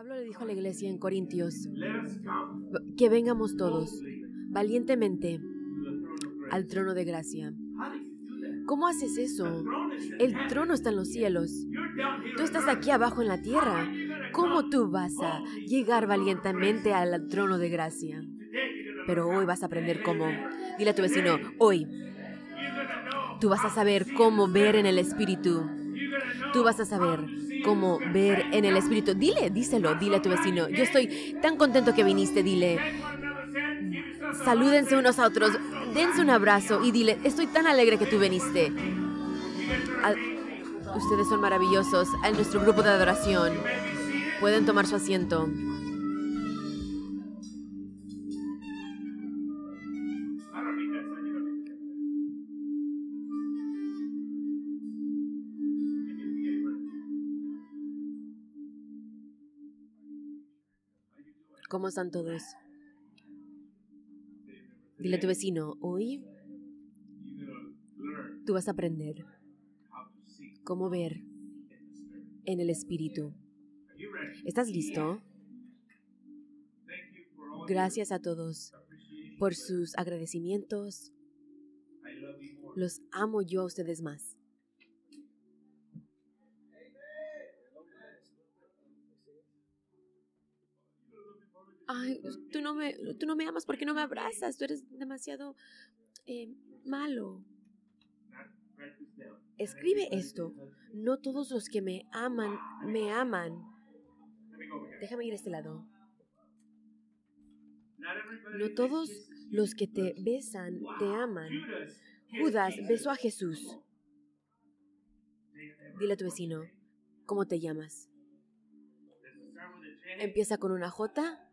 Pablo le dijo a la iglesia en Corintios que vengamos todos valientemente al trono de gracia. ¿Cómo haces eso? El trono está en los cielos. Tú estás aquí abajo en la tierra. ¿Cómo tú vas a llegar valientemente al trono de gracia? Pero hoy vas a aprender cómo. Dile a tu vecino, hoy tú vas a saber cómo ver en el Espíritu. Tú vas a saber como ver en el Espíritu. Dile, díselo, dile a tu vecino. Yo estoy tan contento que viniste, dile. Salúdense unos a otros, dense un abrazo y dile, estoy tan alegre que tú viniste. ustedes son maravillosos. En nuestro grupo de adoración pueden tomar su asiento. ¿Cómo están todos? Dile a tu vecino, hoy tú vas a aprender cómo ver en el Espíritu. ¿Estás listo? Gracias a todos por sus agradecimientos. Los amo yo a ustedes más. ay, pues, tú no me, tú no me amas porque no me abrazas, tú eres demasiado eh, malo. Escribe esto. No todos los que me aman, me aman. Déjame ir a este lado. No todos los que te besan te aman. Judas besó a Jesús. Dile a tu vecino, ¿cómo te llamas? Empieza con una J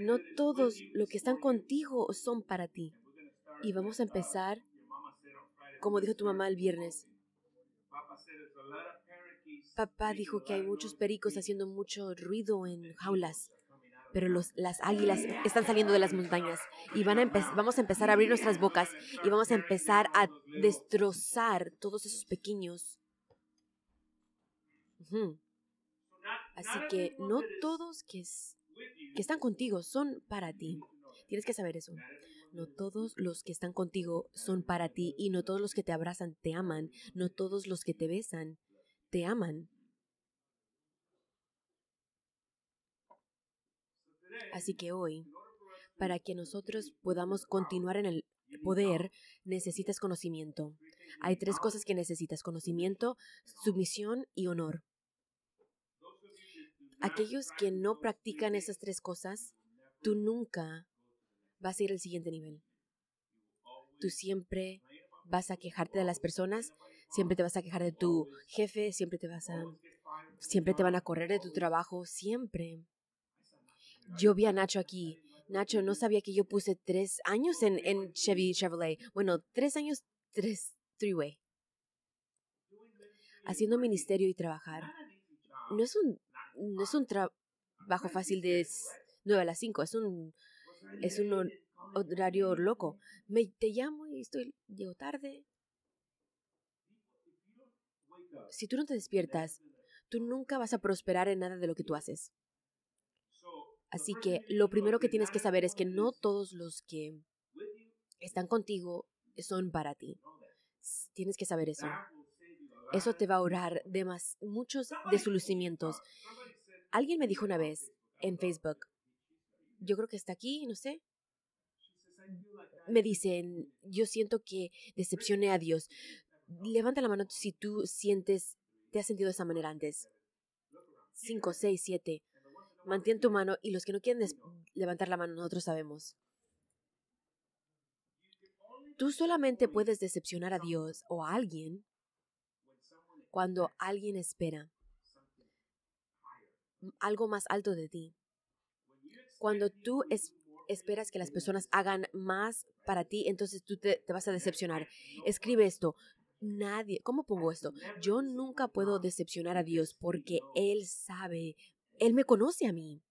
no todos los que están contigo son para ti. Y vamos a empezar, como dijo tu mamá el viernes. Papá dijo que hay muchos pericos haciendo mucho ruido en jaulas, pero las águilas están saliendo de las montañas y van a vamos a empezar a abrir nuestras bocas y vamos a empezar a destrozar todos esos pequeños. Así que no todos que que están contigo son para ti. Tienes que saber eso. No todos los que están contigo son para ti y no todos los que te abrazan te aman. No todos los que te besan te aman. Así que hoy, para que nosotros podamos continuar en el poder, necesitas conocimiento. Hay tres cosas que necesitas, conocimiento, sumisión y honor aquellos que no practican esas tres cosas, tú nunca vas a ir al siguiente nivel. Tú siempre vas a quejarte de las personas, siempre te vas a quejar de tu jefe, siempre te vas a siempre te van a correr de tu trabajo, siempre. Yo vi a Nacho aquí. Nacho, no sabía que yo puse tres años en, en Chevy Chevrolet. Bueno, tres años, tres, three-way. Haciendo ministerio y trabajar. No es un no es un trabajo fácil de 9 a las 5, es un, es un horario loco. Me, te llamo y estoy, llego tarde. Si tú no te despiertas, tú nunca vas a prosperar en nada de lo que tú haces. Así que lo primero que tienes que saber es que no todos los que están contigo son para ti. Tienes que saber eso. Eso te va a ahorrar de más, muchos deslucimientos. Alguien me dijo una vez en Facebook, yo creo que está aquí, no sé. Me dicen, yo siento que decepcioné a Dios. Levanta la mano si tú sientes, te has sentido de esa manera antes. Cinco, seis, siete. Mantén tu mano y los que no quieren levantar la mano, nosotros sabemos. Tú solamente puedes decepcionar a Dios o a alguien cuando alguien espera algo más alto de ti. Cuando tú esperas que las personas hagan más para ti, entonces tú te, te vas a decepcionar. Escribe esto. Nadie, ¿cómo pongo esto? Yo nunca puedo decepcionar a Dios porque Él sabe, Él me conoce a mí.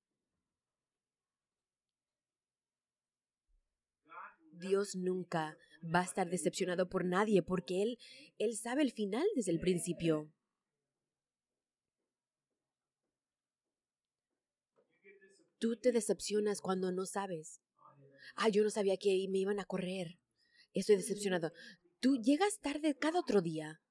Dios nunca va a estar decepcionado por nadie porque Él, Él sabe el final desde el principio. Tú te decepcionas cuando no sabes. Ah, yo no sabía que me iban a correr. Estoy decepcionado. Tú llegas tarde cada otro día.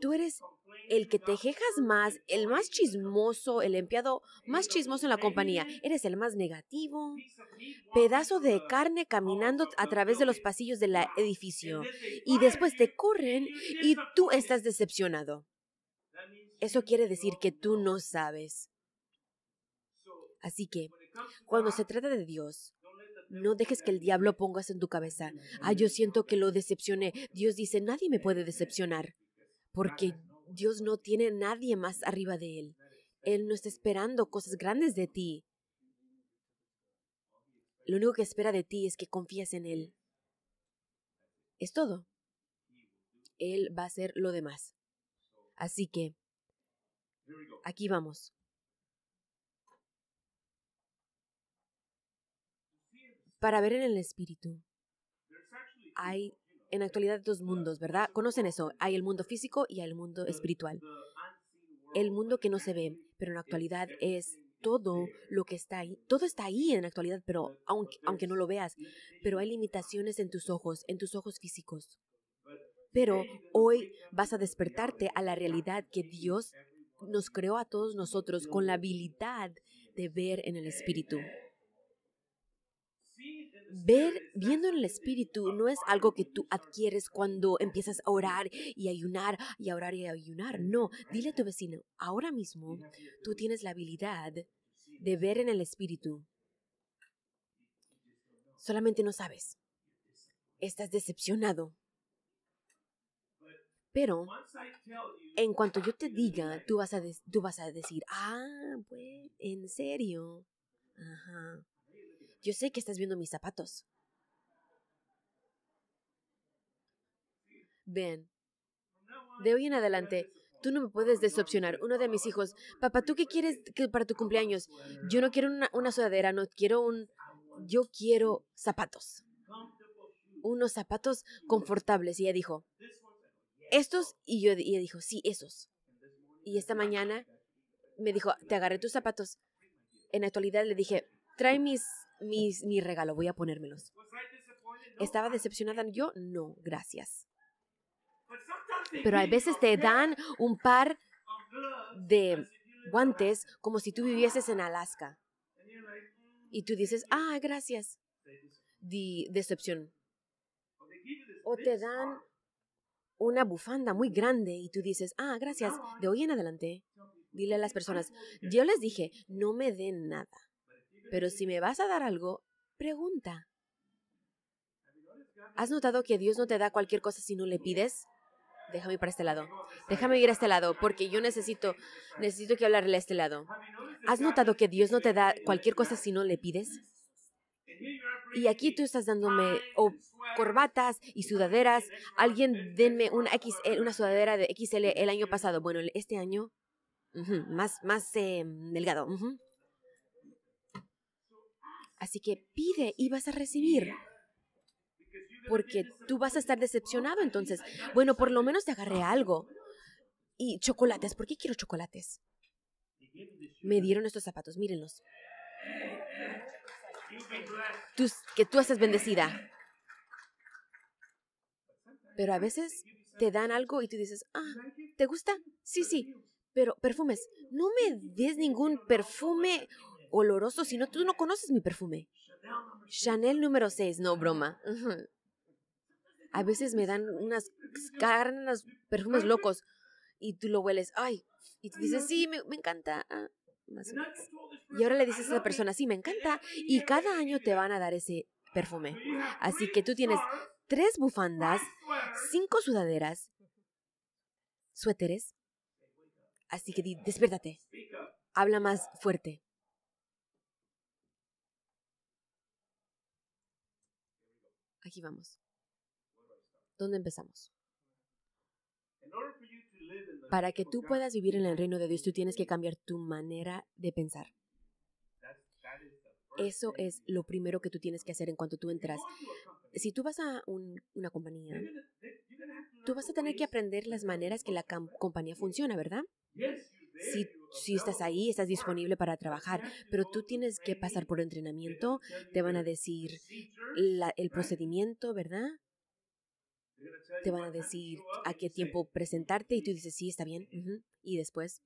Tú eres el que te quejas más, el más chismoso, el empleado más chismoso en la compañía. Eres el más negativo. Pedazo de carne caminando a través de los pasillos del edificio. Y después te corren y tú estás decepcionado. Eso quiere decir que tú no sabes. Así que, cuando se trata de Dios, no dejes que el diablo pongas en tu cabeza, ah, yo siento que lo decepcioné. Dios dice, nadie me puede decepcionar, porque Dios no tiene nadie más arriba de él. Él no está esperando cosas grandes de ti. Lo único que espera de ti es que confíes en Él. Es todo. Él va a hacer lo demás. Así que, aquí vamos. para ver en el espíritu. Hay en la actualidad dos mundos, ¿verdad? Conocen eso. Hay el mundo físico y hay el mundo espiritual. El mundo que no se ve, pero en la actualidad es todo lo que está ahí. Todo está ahí en la actualidad, pero aunque, aunque no lo veas, pero hay limitaciones en tus ojos, en tus ojos físicos. Pero hoy vas a despertarte a la realidad que Dios nos creó a todos nosotros con la habilidad de ver en el espíritu. Ver, viendo en el Espíritu, no es algo que tú adquieres cuando empiezas a orar y ayunar y a orar y ayunar. No, dile a tu vecino, ahora mismo tú tienes la habilidad de ver en el Espíritu. Solamente no sabes. Estás decepcionado. Pero en cuanto yo te diga, tú vas a, vas a decir, ah, pues, en serio. Ajá. Yo sé que estás viendo mis zapatos. Ven. De hoy en adelante, tú no me puedes decepcionar. Uno de mis hijos, papá, ¿tú qué quieres para tu cumpleaños? Yo no quiero una, una sudadera, no quiero un... Yo quiero zapatos. Unos zapatos confortables. Y ella dijo, estos. Y yo y ella dijo, sí, esos. Y esta mañana me dijo, te agarré tus zapatos. En la actualidad le dije, trae mis mi regalo, voy a ponérmelos. Pues ¿Estaba decepcionada? Yo no, gracias. Pues Pero a veces te dan un par de guantes como si tú vivieses en Alaska. Y tú dices, ah, gracias. de decepción. O te dan ah. una bufanda muy grande y tú dices, ah, gracias. De hoy en adelante, dile a las personas, yo les dije, no me den nada. Pero si me vas a dar algo, pregunta. ¿Has notado que Dios no te da cualquier cosa si no le pides? Déjame ir para este lado. Déjame ir a este lado porque yo necesito necesito que hablarle a este lado. ¿Has notado que Dios no te da cualquier cosa si no le pides? Y aquí tú estás dándome corbatas y sudaderas. Alguien denme una XL, eh, una sudadera de XL el año pasado. Bueno, este año más más em, delgado. Así que pide y vas a recibir. Porque tú vas a estar decepcionado entonces. Bueno, por lo menos te agarré algo. Y chocolates, ¿por qué quiero chocolates? Me dieron estos zapatos, mírenlos. que tú haces bendecida. Pero a veces te dan algo y tú dices, ah, ¿te gusta? Sí, sí, pero perfumes. No me des ningún perfume oloroso si no tú no conoces mi perfume? Chanel número 6, no broma. A veces me dan unas carnes unos perfumes locos y tú lo hueles, ay, y tú dices, sí, me, encanta. Ah, y ahora le dices a esa persona, sí, me encanta. Y cada año te van a dar ese perfume. Así que tú tienes tres bufandas, cinco sudaderas, suéteres. Así que despiértate. Habla más fuerte. vamos. ¿Dónde empezamos? Para que tú puedas vivir en el reino de Dios, tú tienes que cambiar tu manera de pensar. Eso es lo primero que tú tienes que hacer en cuanto tú entras. Si tú vas a un, una compañía, tú vas a tener que aprender las maneras que la compañía funciona, ¿verdad? Si, estás ahí, estás disponible para trabajar, pero tú tienes que pasar por entrenamiento, te van a decir pues el procedimiento, ¿verdad? Te van a decir a qué tiempo presentarte y tú dices, sí, está bien. Y después,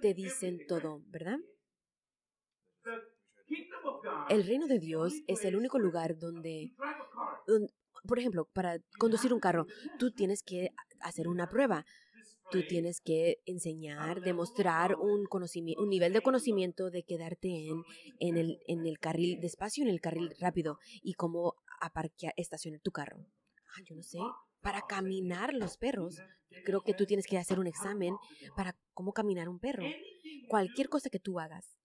te dicen todo, ¿verdad? El reino de Dios es el único lugar donde, donde por ejemplo, para conducir un carro, tú tienes que hacer una prueba tú tienes que enseñar, demostrar ah. un, un nivel de conocimiento de quedarte en, el, en el carril despacio, en el carril rápido y cómo aparquear, estacionar tu carro. Ah, yo no sé. Para caminar los perros, creo que tú tienes que hacer un examen para cómo caminar un perro. Cualquier cosa que tú hagas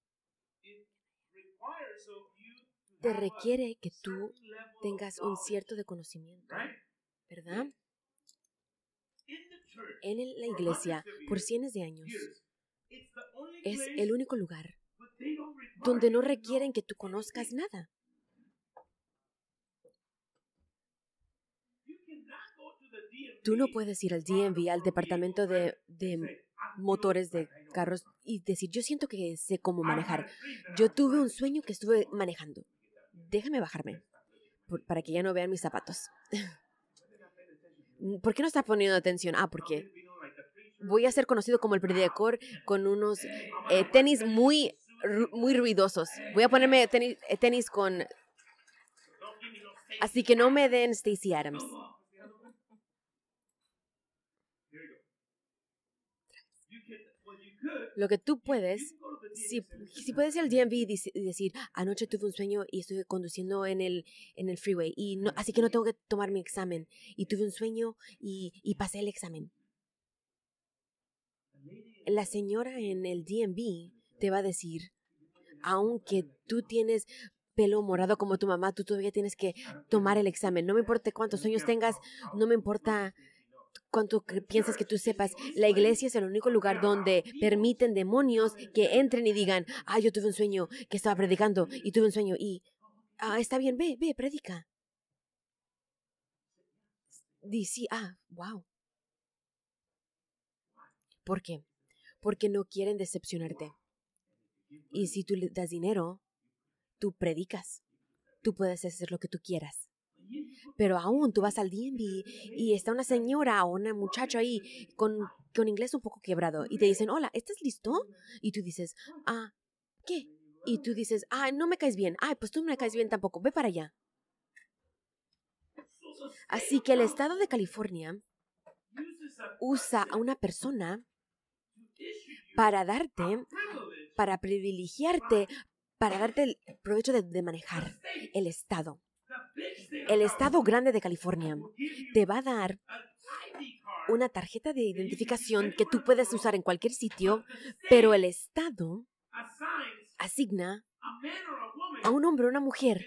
te requiere que tú tengas un cierto de conocimiento, ¿verdad? en la iglesia por cientos de años es el único lugar donde no requieren que tú conozcas nada. Tú no puedes ir al DMV, al departamento de, de motores de carros y decir, yo siento que sé cómo manejar. Yo tuve un sueño que estuve manejando. Déjame bajarme para que ya no vean mis zapatos. Mm, ¿Por qué no está poniendo atención? Ah, porque voy a ser conocido como el ah, predicador con unos eh, eh, ah, tenis muy, muy ruidosos. Voy a ponerme tenis, eh, tenis con... Así que no me den Stacy Adams. Lo que tú puedes, si, si puedes ir al DMV y decir, anoche tuve un sueño y estuve conduciendo en el, en el freeway, y no, ah, así que no tengo que tomar mi examen, y tuve un sueño y, y pasé el examen. La señora en el DMV te va a decir, aunque tú tienes pelo morado como tu mamá, tú todavía tienes que ah, tomar el examen. No me importa cuántos sueños tengas, no me importa cuando piensas que tú sepas, la iglesia es el único lugar donde permiten demonios que entren y digan, ah, yo tuve un sueño que estaba predicando y tuve un sueño y, ah, está bien, ve, ve, predica. Dice, ah, wow. ¿Por qué? Porque no quieren decepcionarte. Y si tú le das dinero, tú predicas. Tú puedes hacer lo que tú quieras. Pero aún tú vas al DMV y está una señora o un muchacho ahí con, inglés un poco quebrado y te dicen, hola, ¿estás listo? Y tú dices, ah, ¿qué? Y tú dices, ah, no me caes bien. Ay, pues tú no me caes bien tampoco. Ve para allá. Así que el estado de California usa a una persona para darte, para privilegiarte, para darte el provecho de manejar el estado el Estado Grande de California te va a dar una tarjeta de identificación que tú puedes usar en cualquier sitio, pero el Estado asigna a un hombre o una mujer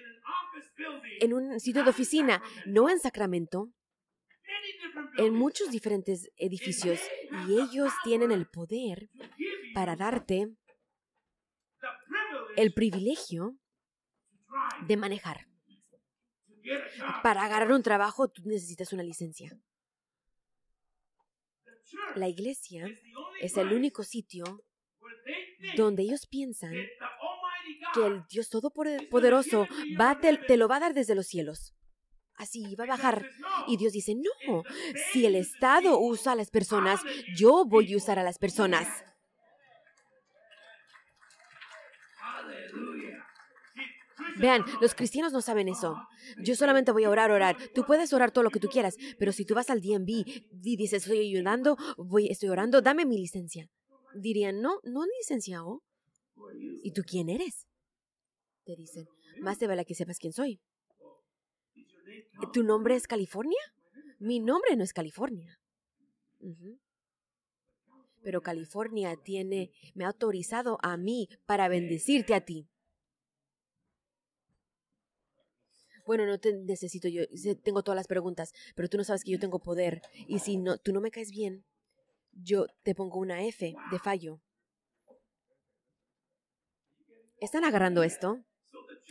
en un sitio de oficina, no en Sacramento, en muchos diferentes edificios, y ellos tienen el poder para darte el privilegio de manejar. Para agarrar un trabajo tú necesitas una licencia. La iglesia es el único sitio donde ellos piensan que el Dios Todopoderoso va, te, te lo va a dar desde los cielos. Así va a bajar. Y Dios dice, no, si el Estado usa a las personas, yo voy a usar a las personas. Vean, los cristianos no saben eso. Yo solamente voy a orar, orar. Tú puedes orar todo lo que tú quieras, pero si tú vas al DMV y dices, estoy ayudando, voy, estoy orando, dame mi licencia. Dirían, no, no licenciado. ¿Y tú quién eres? Te dicen, más te vale que sepas quién soy. ¿Tu nombre es California? Mi nombre no es California. Pero California tiene, me ha autorizado a mí para bendecirte a ti. bueno, no te necesito, yo tengo todas las preguntas, pero tú no sabes que yo tengo poder. Y si no, tú no me caes bien, yo te pongo una F de fallo. ¿Están agarrando esto?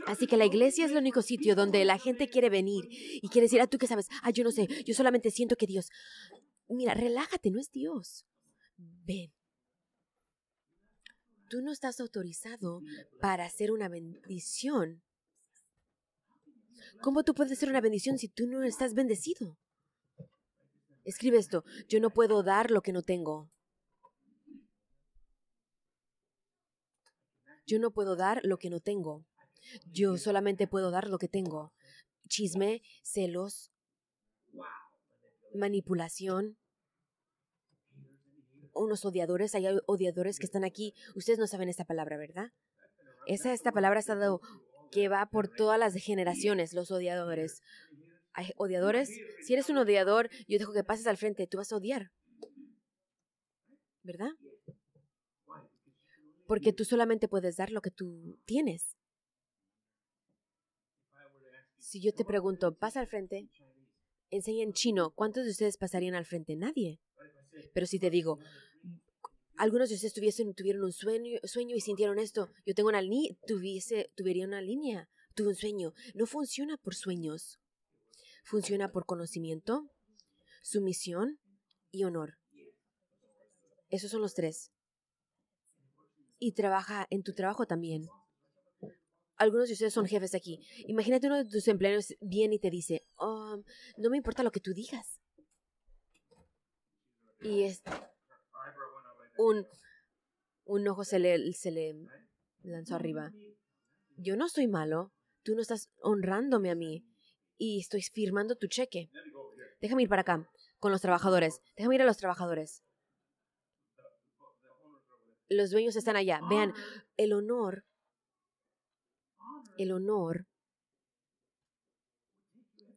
Así que la iglesia es el único sitio donde la gente quiere venir y quiere decir, ah, tú qué sabes, ah, yo no sé, yo solamente siento que Dios. Mira, relájate, no es Dios. Ven. Tú no estás autorizado para hacer una bendición ¿Cómo tú puedes ser una bendición si tú no estás bendecido? Escribe esto, yo no puedo dar lo que no tengo. Yo no puedo dar lo que no tengo. Yo solamente puedo dar lo que tengo. Chisme, celos, manipulación. Unos odiadores, hay odiadores que están aquí. Ustedes no saben esta palabra, ¿verdad? Esa, esta palabra ha estado que va por todas las generaciones, los odiadores. Hay odiadores. Si eres un odiador, yo dejo que pases al frente, tú vas a odiar. ¿Verdad? Porque tú solamente puedes dar lo que tú tienes. Si yo te pregunto, pasa al frente, enseña en chino, ¿cuántos de ustedes pasarían al frente? Nadie. Pero si te digo, algunos de ustedes tuvieron un sueño, y sintieron esto. Yo tengo una línea, tuviese, tuviera una línea, tuve un sueño. No funciona por sueños. Funciona por conocimiento, sumisión y honor. Esos son los tres. Y trabaja en tu trabajo también. Algunos de ustedes son jefes aquí. Imagínate uno de tus empleados viene y te dice, oh, no me importa lo que tú digas. Y es, un, un ojo se le, se le lanzó arriba. Yo no estoy malo, tú no estás honrándome a mí y estoy firmando tu cheque. Déjame ir para acá, con los trabajadores. Déjame ir a los trabajadores. Los dueños están allá. Vean, el honor, el honor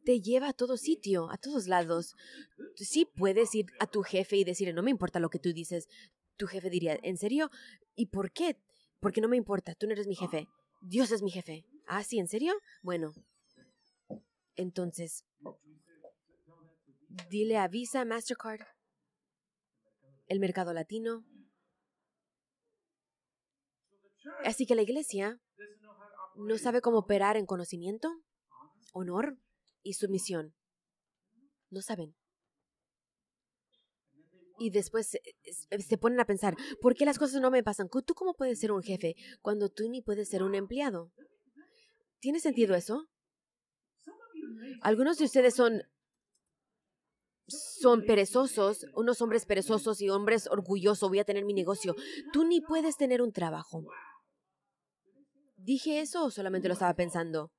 te lleva a todo sitio, a todos lados. Sí puedes ir a tu jefe y decirle, no me importa lo que tú dices, tu jefe diría, ¿en serio? ¿Y por qué? Porque no me importa, tú no eres mi jefe. Dios es mi jefe. Ah, sí, ¿en serio? Bueno. Entonces, dile a Visa, Mastercard, el mercado latino. Así que la iglesia no sabe cómo operar en conocimiento, honor y sumisión. No saben y después eh, eh, se ponen a pensar, ¿por qué las cosas no me pasan? ¿Tú cómo puedes ser un jefe cuando tú ni puedes ser un empleado? ¿Tiene sentido eso? Algunos de ustedes son son perezosos, unos hombres perezosos y hombres orgullosos, voy a tener mi negocio. Tú ni puedes tener un trabajo. ¿Dije eso o solamente lo estaba pensando?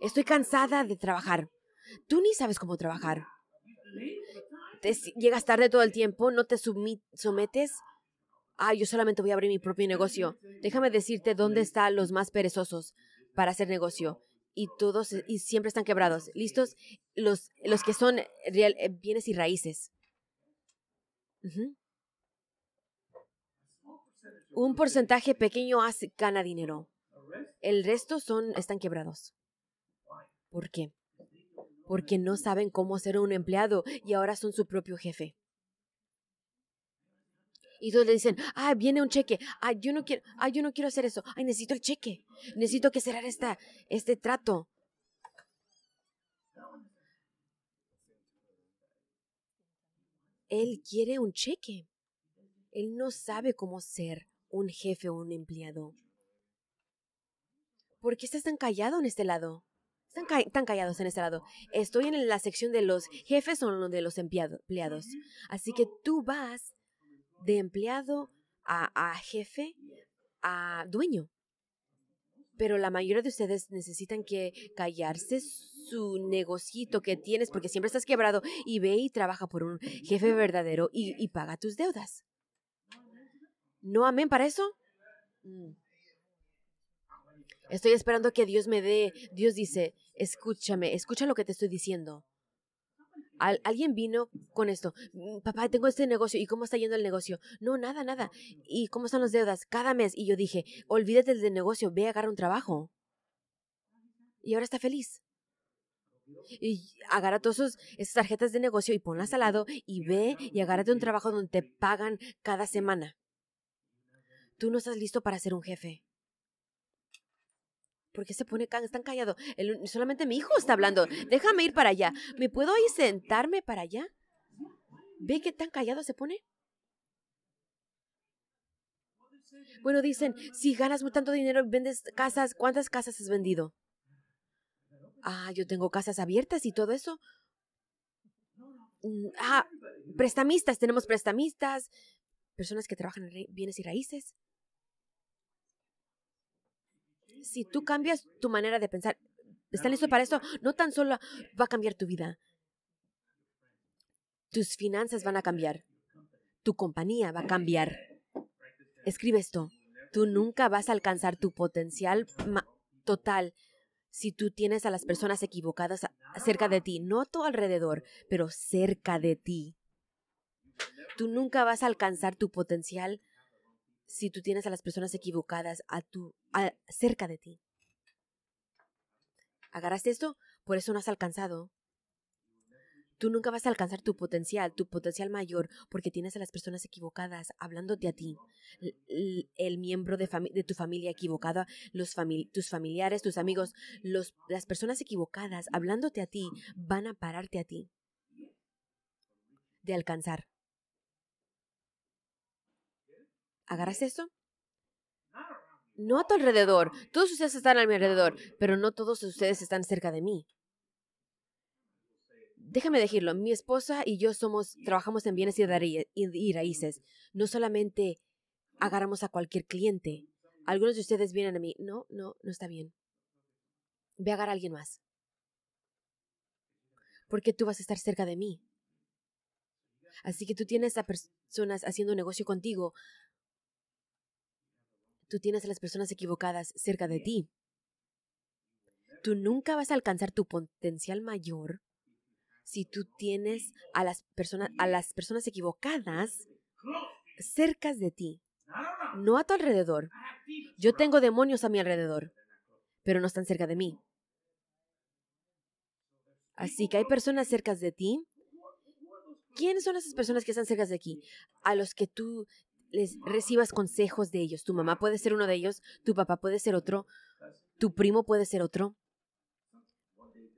Estoy cansada de trabajar. Tú ni sabes cómo trabajar llegas tarde todo el tiempo, no te sometes. Ah, yo solamente voy a abrir mi propio negocio. Déjame decirte dónde están los más perezosos para hacer negocio. Y todos, e, y siempre están quebrados. ¿Listos? Los, los que son eh, bienes y raíces. Un porcentaje pequeño hace, gana dinero. El resto son, están quebrados. ¿Por qué? porque no saben cómo ser un empleado y ahora son su propio jefe. Y todos le dicen, ah, viene un cheque, ay, yo no quiero, ay, yo no quiero hacer eso, ay, necesito el cheque, necesito que cerrar esta, este trato. Él quiere un cheque. Él no sabe cómo ser un jefe o un empleado. ¿Por qué estás tan callado en este lado? Están, callados en este lado. Estoy en la sección de los jefes o de los empleados. Así que tú vas de empleado a, jefe a dueño. Pero la mayoría de ustedes necesitan que callarse su negocito que tienes porque siempre estás quebrado y ve y trabaja por un jefe verdadero y, paga tus deudas. ¿No amén para eso? Mm. Estoy esperando que Dios me dé, Dios dice, Escúchame, escucha lo que te estoy diciendo. alguien vino con esto. Mm, papá, tengo este negocio. ¿Y cómo está yendo el negocio? No, nada, nada. ¿Y cómo están las deudas? Cada mes. Y yo dije, olvídate del negocio, ve a agarrar un trabajo. Y ahora está feliz. Y agarra todas esas tarjetas de negocio y ponlas al lado y ve y agárrate un trabajo donde te pagan cada semana. Tú no estás listo para ser un jefe. ¿Por qué se pone tan callado? solamente mi hijo está hablando. Déjame ir para allá. ¿Me puedo ir sentarme para allá? ¿Ve qué tan callado se pone? Bueno, dicen, si ganas tanto dinero, vendes casas, ¿cuántas casas has vendido? Ah, yo tengo casas abiertas y todo eso. Mm, ah, prestamistas, tenemos prestamistas, personas que trabajan en bienes y raíces si tú cambias tu manera de pensar, ¿están listos para esto? No tan solo va a cambiar tu vida, tus finanzas van a cambiar, tu compañía va a cambiar. Escribe esto, tú nunca vas a alcanzar tu potencial total si tú tienes a las personas equivocadas cerca de ti, no a tu alrededor, pero cerca de ti. Tú nunca vas a alcanzar tu potencial si tú tienes a las personas equivocadas a tu, cerca de ti. ¿Agarraste esto? Por eso no has alcanzado. Tú nunca vas a alcanzar tu potencial, tu potencial mayor, porque tienes a las personas equivocadas hablándote a ti. El, miembro de, tu familia equivocada, los tus familiares, tus amigos, las personas equivocadas hablándote a ti van a pararte a ti de alcanzar. ¿Agarras eso? No a tu alrededor. Todos ustedes están a mi alrededor, pero no todos ustedes están cerca de mí. Déjame decirlo, mi esposa y yo somos, trabajamos en bienes y raíces. No solamente agarramos a cualquier cliente. Algunos de ustedes vienen a mí. No, no, no está bien. Ve a agarrar a alguien más. Porque tú vas a estar cerca de mí. Así que tú tienes a personas haciendo negocio contigo Tú tienes a las personas equivocadas cerca de ti. Tú nunca vas a alcanzar tu potencial mayor si tú tienes a las personas, a las personas equivocadas cerca de ti, no a tu alrededor. Yo tengo demonios a mi alrededor, pero no están cerca de mí. Así que hay personas cerca de ti. ¿Quiénes son esas personas que están cerca de aquí? A los que tú les recibas consejos de ellos. Tu mamá puede ser uno de ellos, tu papá puede ser otro, tu primo puede ser otro.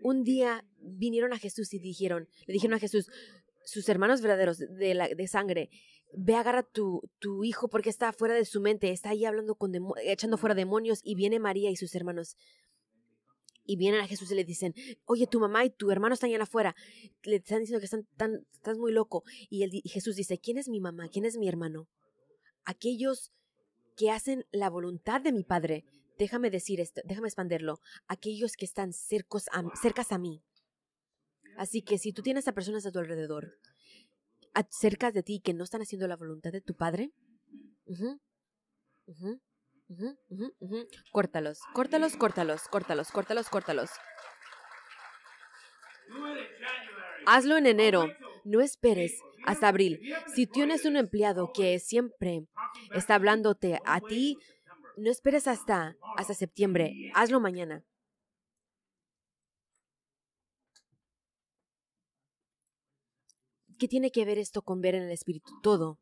Un día vinieron a Jesús y dijeron, le dijeron a Jesús, sus hermanos verdaderos de, la, de sangre, ve agarrar tu, tu hijo porque está fuera de su mente, está ahí hablando con echando fuera demonios y viene María y sus hermanos. Y vienen a Jesús y le dicen, oye, tu mamá y tu hermano están allá afuera, le están diciendo que están, tan, estás muy loco. y Jesús dice, ¿quién es mi mamá? ¿quién es mi hermano? aquellos que hacen la voluntad de mi Padre. Déjame decir esto, déjame expanderlo. Aquellos que están cercos a, cercas a mí. Así que si tú tienes a personas a tu alrededor, cerca de ti, que no están haciendo la voluntad de tu Padre, córtalos, córtalos, córtalos, córtalos, córtalos, córtalos. Hazlo en enero. No esperes hasta abril. Si tienes un empleado que siempre está hablándote a ti, no esperes hasta, hasta septiembre, hazlo mañana. ¿Qué tiene que ver esto con ver en el espíritu? Todo.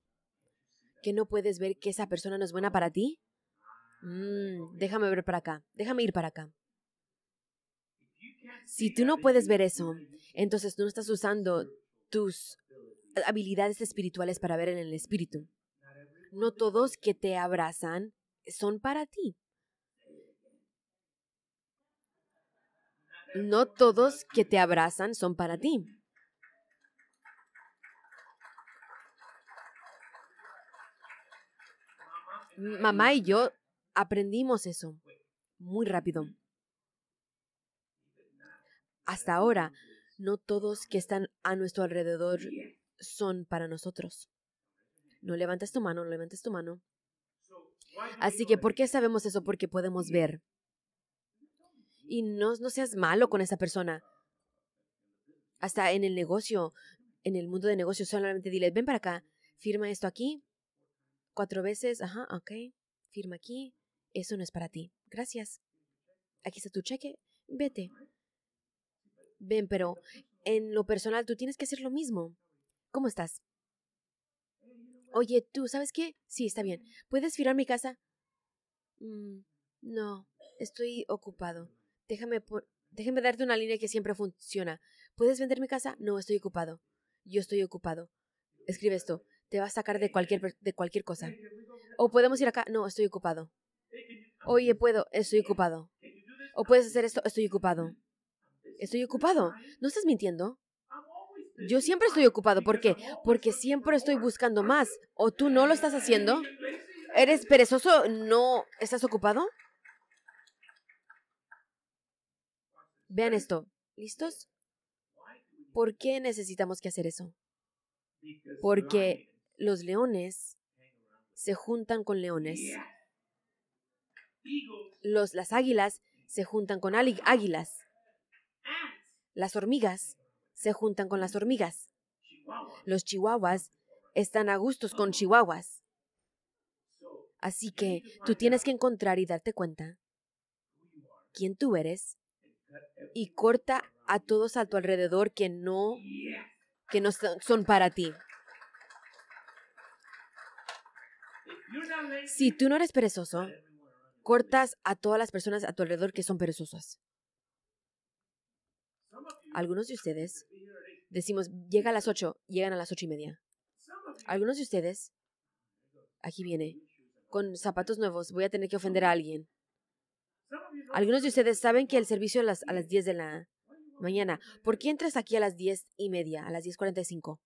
¿Que no puedes ver que esa persona no es buena para ti? Mm, déjame ver para acá, déjame ir para acá. Si tú no puedes ver eso, entonces no estás usando tus habilidades espirituales para ver en el espíritu. No todos que te abrazan son para ti. No todos que te abrazan son para ti. Mamá y yo aprendimos eso muy rápido. Hasta ahora, no todos que están a nuestro alrededor son para nosotros. No levantes tu mano, no levantes tu mano. Así que, ¿por qué sabemos eso? Porque podemos ver. Y no, no seas malo con esa persona. Hasta en el negocio, en el mundo de negocios, solamente dile, ven para acá, firma esto aquí, cuatro veces, ajá, ok, firma aquí, eso no es para ti, gracias. Aquí está tu cheque, vete. Ven, pero en lo personal tú tienes que hacer lo mismo. ¿Cómo estás? Oye, tú, ¿sabes qué? Sí, está bien. ¿Puedes firmar mi casa? Mm, no, estoy ocupado. Déjame darte una línea que siempre funciona. ¿Puedes vender mi casa? No, estoy ocupado. Yo estoy ocupado. Escribe esto. Te va a sacar de cualquier, de cualquier cosa. O podemos ir acá. No, estoy ocupado. Oye, puedo. Estoy ocupado. O puedes hacer esto. Estoy ocupado. Estoy ocupado. ¿No estás mintiendo? Yo siempre estoy ocupado. ¿Por qué? Porque siempre estoy buscando más. ¿O tú no lo estás haciendo? ¿Eres perezoso? ¿No estás ocupado? Vean esto. ¿Listos? ¿Por qué necesitamos que hacer eso? Porque los leones se juntan con leones. Los, las águilas se juntan con águilas. Las hormigas se juntan con las hormigas. Los chihuahuas están a gustos con chihuahuas. Así que tú tienes que encontrar y darte cuenta quién tú eres y corta a todos a tu alrededor que no que no son para ti. Si tú no eres perezoso, cortas a todas las personas a tu alrededor que son perezosas. Algunos de ustedes decimos, llega a las 8, llegan a las ocho y media. Algunos de ustedes, aquí viene, con zapatos nuevos, voy a tener que ofender a alguien. Algunos de ustedes saben que el servicio a las, a las 10 de la mañana. ¿Por qué entras aquí a las diez y media, a las diez cinco?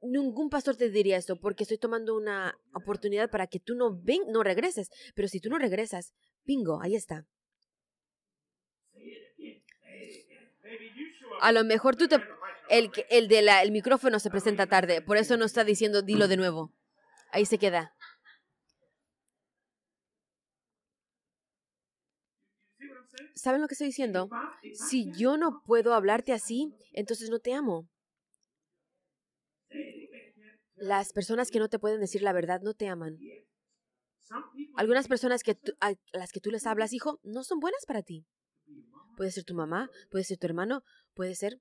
Ningún pastor te diría esto porque estoy tomando una oportunidad para que tú no, ven, no regreses. Pero si tú no regresas, bingo, ahí está. A lo mejor tú te... El, micrófono se presenta tarde, por eso no está diciendo dilo de nuevo. Ahí se queda. ¿Saben lo que estoy diciendo? Si yo no puedo hablarte así, entonces no te amo. Las personas que no te pueden decir la verdad no te aman. Algunas personas que a las que tú les hablas, hijo, no son buenas para ti puede ser tu mamá, puede ser tu hermano, puede ser...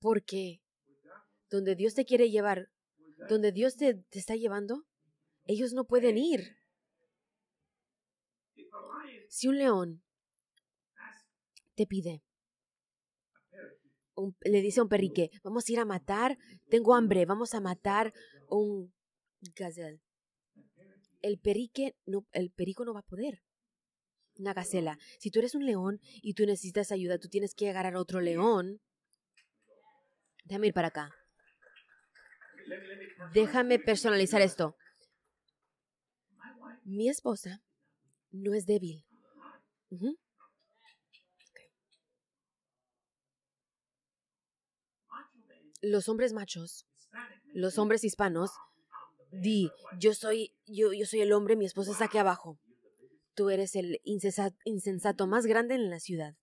Porque donde Dios te quiere llevar, donde Dios te, está llevando, ellos no pueden ir. Si un león te pide, le dice a un perrique, vamos a ir a matar, tengo hambre, vamos a matar un gazelle el, perique no, el perico no va a poder. Nagasela, Si tú eres un león y tú necesitas ayuda, tú tienes que agarrar otro león. Déjame ir para acá. Déjame personalizar esto. Mi esposa no es débil. Los hombres machos, los hombres hispanos, Di, yo soy, yo, yo soy el hombre, mi esposa está aquí abajo. Tú eres el insensato, insensato más grande en la ciudad.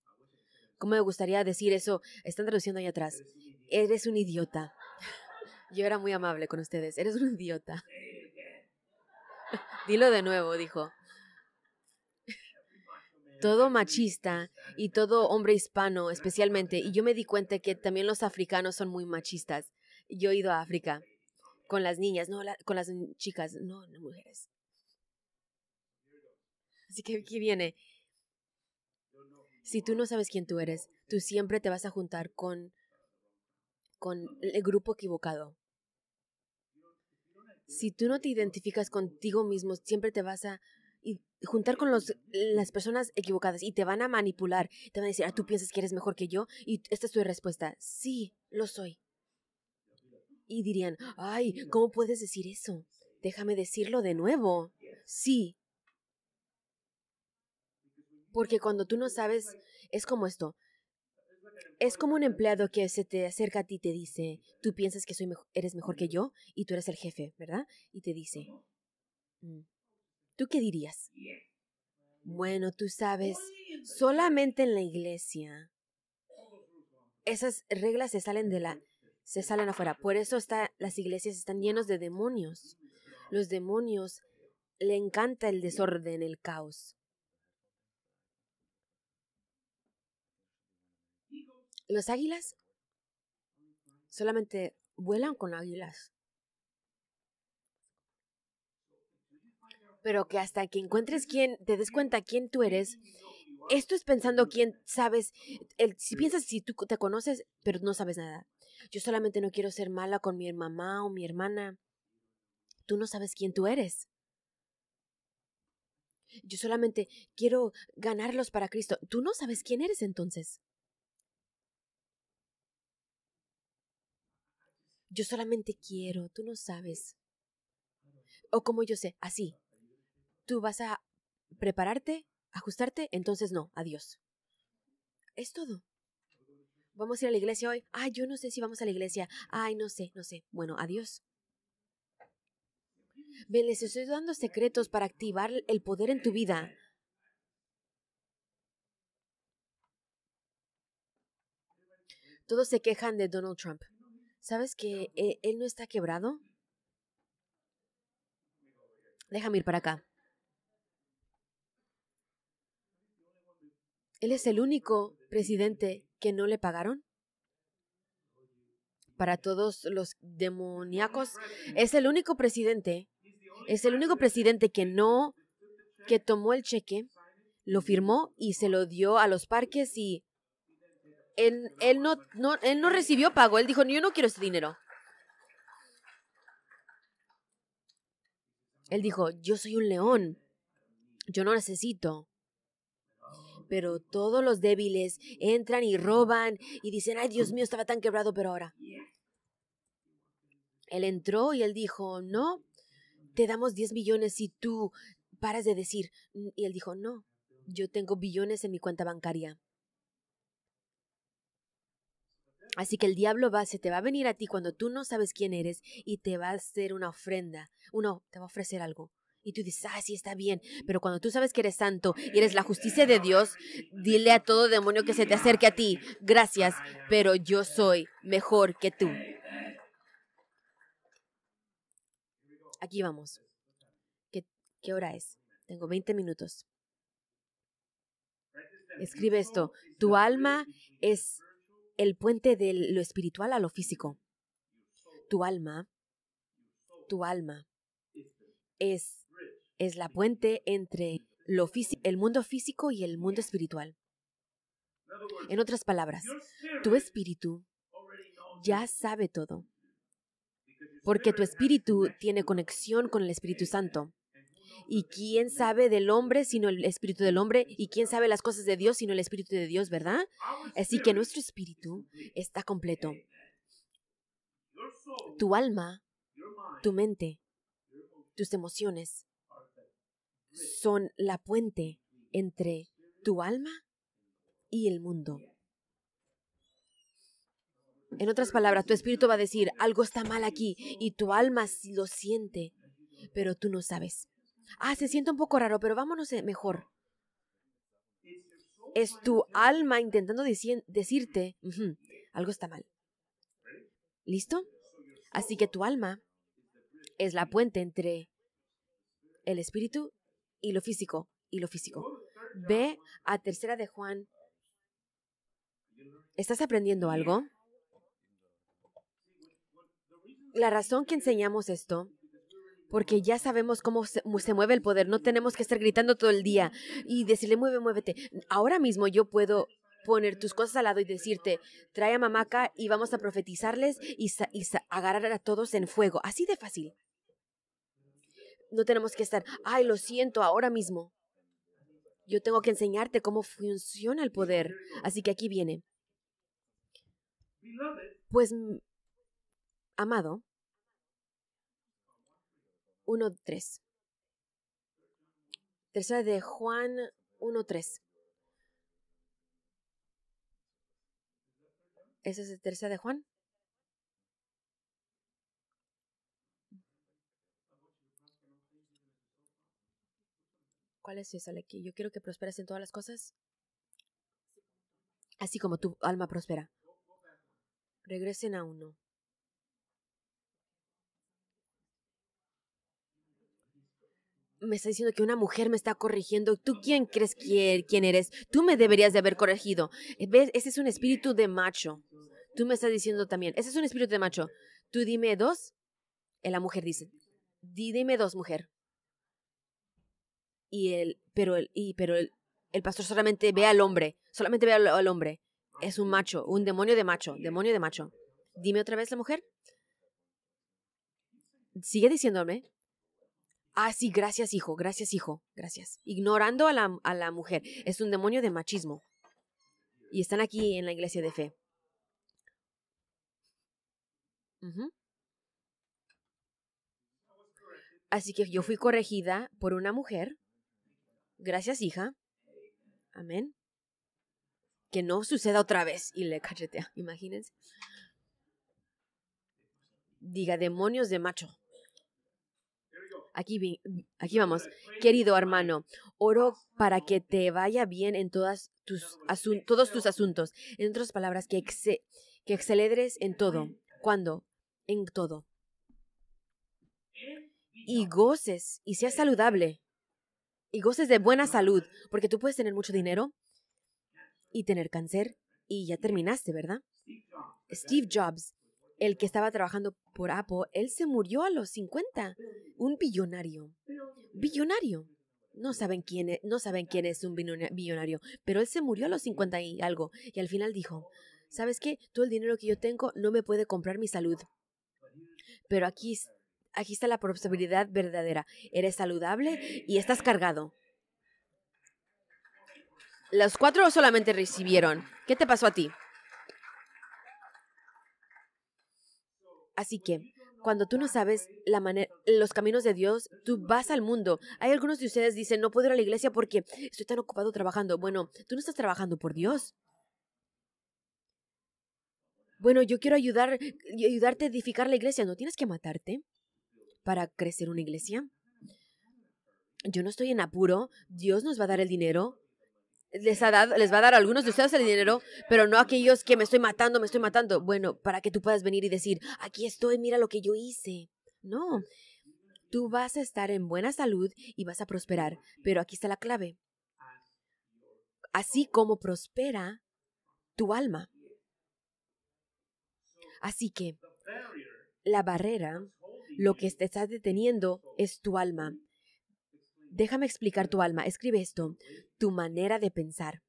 ¿Cómo me gustaría decir eso? Están traduciendo ahí atrás. Eres un idiota. Yo era muy amable con ustedes. Eres un idiota. Dilo de nuevo, dijo. Todo machista y todo hombre hispano especialmente. Y yo me di cuenta que también los africanos son muy machistas. Yo he ido a África con las niñas, no, con las chicas, no, no mujeres. Así que aquí viene. Si tú no sabes quién tú eres, tú siempre te vas a juntar con, con el grupo equivocado. Si tú no te identificas contigo mismo, siempre te vas a juntar con los, las personas equivocadas y te van a manipular. Te van a decir, ah, tú piensas que eres mejor que yo y esta es tu respuesta. Sí, lo soy y dirían, ay, ¿cómo puedes decir eso? Déjame decirlo de nuevo. Sí. Porque cuando tú no sabes, es como esto. Es como un empleado que se te acerca a ti y te dice, tú piensas que soy eres mejor que yo y tú eres el jefe, ¿verdad? Y te dice, mm, ¿tú qué dirías? Bueno, tú sabes, solamente en la iglesia. Esas reglas se salen de la, se salen afuera. Por eso está, las iglesias están llenas de demonios. Los demonios le encanta el desorden, el caos. Los águilas solamente vuelan con águilas. Pero que hasta que encuentres quién, te des cuenta quién tú eres, esto es pensando quién sabes, si piensas si tú te conoces, pero no sabes nada. Yo solamente no quiero ser mala con mi mamá o mi hermana. Tú no sabes quién tú eres. Yo solamente quiero ganarlos para Cristo. Tú no sabes quién eres entonces. Yo solamente quiero, tú no sabes. O como yo sé, así. Tú vas a prepararte, ajustarte, entonces no, adiós. Es todo vamos a ir a la iglesia hoy. Ay, yo no sé si vamos a la iglesia. Ay, no sé, no sé. Bueno, adiós. me les estoy dando secretos para activar el poder en tu vida. Todos se quejan de Donald Trump. ¿Sabes que eh, él no está quebrado? Déjame ir para acá. Él es el único presidente que no le pagaron? Para todos los demoníacos, es el único presidente, es el único presidente que no, que tomó el cheque, lo firmó y se lo dio a los parques y él, él, no, no, él no recibió pago, él dijo, yo no quiero ese dinero. Él dijo, yo soy un león, yo no necesito pero todos los débiles entran y roban y dicen, ay Dios mío, estaba tan quebrado, pero ahora. Él entró y él dijo, no, te damos 10 millones si tú paras de decir. Mm, y él dijo, no, yo tengo billones en mi cuenta bancaria. Así que el diablo va, se te va a venir a ti cuando tú no sabes quién eres y te va a hacer una ofrenda, uno te va a ofrecer algo. Y tú dices, ah, sí, está bien. Pero cuando tú sabes que eres santo y eres la justicia de Dios, dile a todo demonio que se te acerque a ti, gracias, pero yo soy mejor que tú. Aquí vamos. ¿Qué, qué hora es? Tengo 20 minutos. Escribe esto. Tu alma es el puente de lo espiritual a lo físico. Tu alma, tu alma es es la puente entre el mundo físico y el mundo espiritual. En otras palabras, tu espíritu ya sabe todo, porque tu espíritu tiene conexión con el Espíritu Santo. ¿Y quién sabe del hombre sino el Espíritu del hombre? ¿Y quién sabe las cosas de Dios sino el Espíritu de Dios, verdad? Así que nuestro espíritu está completo. Tu alma, tu mente, tus emociones, son la puente entre tu alma y el mundo. En otras palabras, tu espíritu va a decir, algo está mal aquí y tu alma lo siente, pero tú no sabes. Ah, se siente un poco raro, pero vámonos eh, mejor. Es tu alma intentando decirte, algo está mal. ¿Listo? Así que tu alma es la puente entre el espíritu y lo físico, y lo físico. Ve a tercera de Juan. ¿Estás aprendiendo algo? La razón que enseñamos esto, porque ya sabemos cómo se, mueve el poder, no tenemos que estar gritando todo el día y decirle, mueve, muévete. Ahora mismo yo puedo poner tus cosas al lado y decirte, trae a mamaca y vamos a profetizarles y agarrar a todos en fuego. Así de fácil. No tenemos que estar, ay, lo siento ahora mismo. Yo tengo que enseñarte cómo funciona el poder. Así que aquí viene. Pues, amado, 1.3. Tercera de Juan tres. ¿Esa es la tercera de Juan? ¿Cuál es esa aquí? Yo quiero que prosperes en todas las cosas, así como tu alma prospera. Regresen a uno. me está diciendo que una mujer me está corrigiendo. ¿Tú quién crees quién eres? Tú me deberías de haber corregido. ¿Ves? Ese es un espíritu de macho. Tú me estás diciendo también. Ese es un espíritu de macho. Tú dime dos. La mujer dice. Dime dos, mujer y el, pero el, y, pero el, el pastor solamente ve al hombre, solamente ve al, hombre. Es un macho, un demonio de macho, demonio de macho. Dime otra vez la mujer. Sigue diciéndome. Ah, sí, gracias, hijo, gracias, hijo, gracias. Ignorando a la, a la mujer. Es un demonio de machismo. Y están aquí en la iglesia de fe. Así que yo fui corregida por una mujer Gracias, hija. Amén. Que no suceda otra vez. Y le cachetea, imagínense. Diga, demonios de macho. Aquí, vi, aquí vamos. Querido hermano, oro para que te vaya bien en todas tus todos tus asuntos. En otras palabras, que, exce que en todo. ¿Cuándo? En todo. Y goces y seas saludable y goces de buena salud, porque tú puedes tener mucho dinero y tener cáncer y ya terminaste, ¿verdad? Steve Jobs, el que estaba trabajando por Apple, él se murió a los 50, un billonario. Billonario. No saben quién es, no saben quién es un billonario, pero él se murió a los 50 y algo y al final dijo, "¿Sabes qué? Todo el dinero que yo tengo no me puede comprar mi salud." Pero aquí aquí está la probabilidad verdadera. Eres saludable y estás cargado. Los cuatro solamente recibieron. ¿Qué te pasó a ti? Así que, cuando tú no sabes la los caminos de Dios, tú vas al mundo. Hay algunos de ustedes dicen, no puedo ir a la iglesia porque estoy tan ocupado trabajando. Bueno, tú no estás trabajando por Dios. Bueno, yo quiero ayudar, ayudarte a edificar la iglesia. No tienes que matarte para crecer una iglesia. Yo no estoy en apuro, Dios nos va a dar el dinero. Les, les va a dar a algunos de ustedes el dinero, pero no a aquellos que me estoy matando, me estoy matando. Bueno, para que tú puedas venir y decir, aquí estoy, mira lo que yo hice. No, tú vas a estar en buena salud y vas a prosperar, pero aquí está la clave. Así como prospera tu alma. Así que la barrera lo que te está deteniendo es tu alma. Déjame explicar tu alma. Escribe esto. Tu manera de pensar.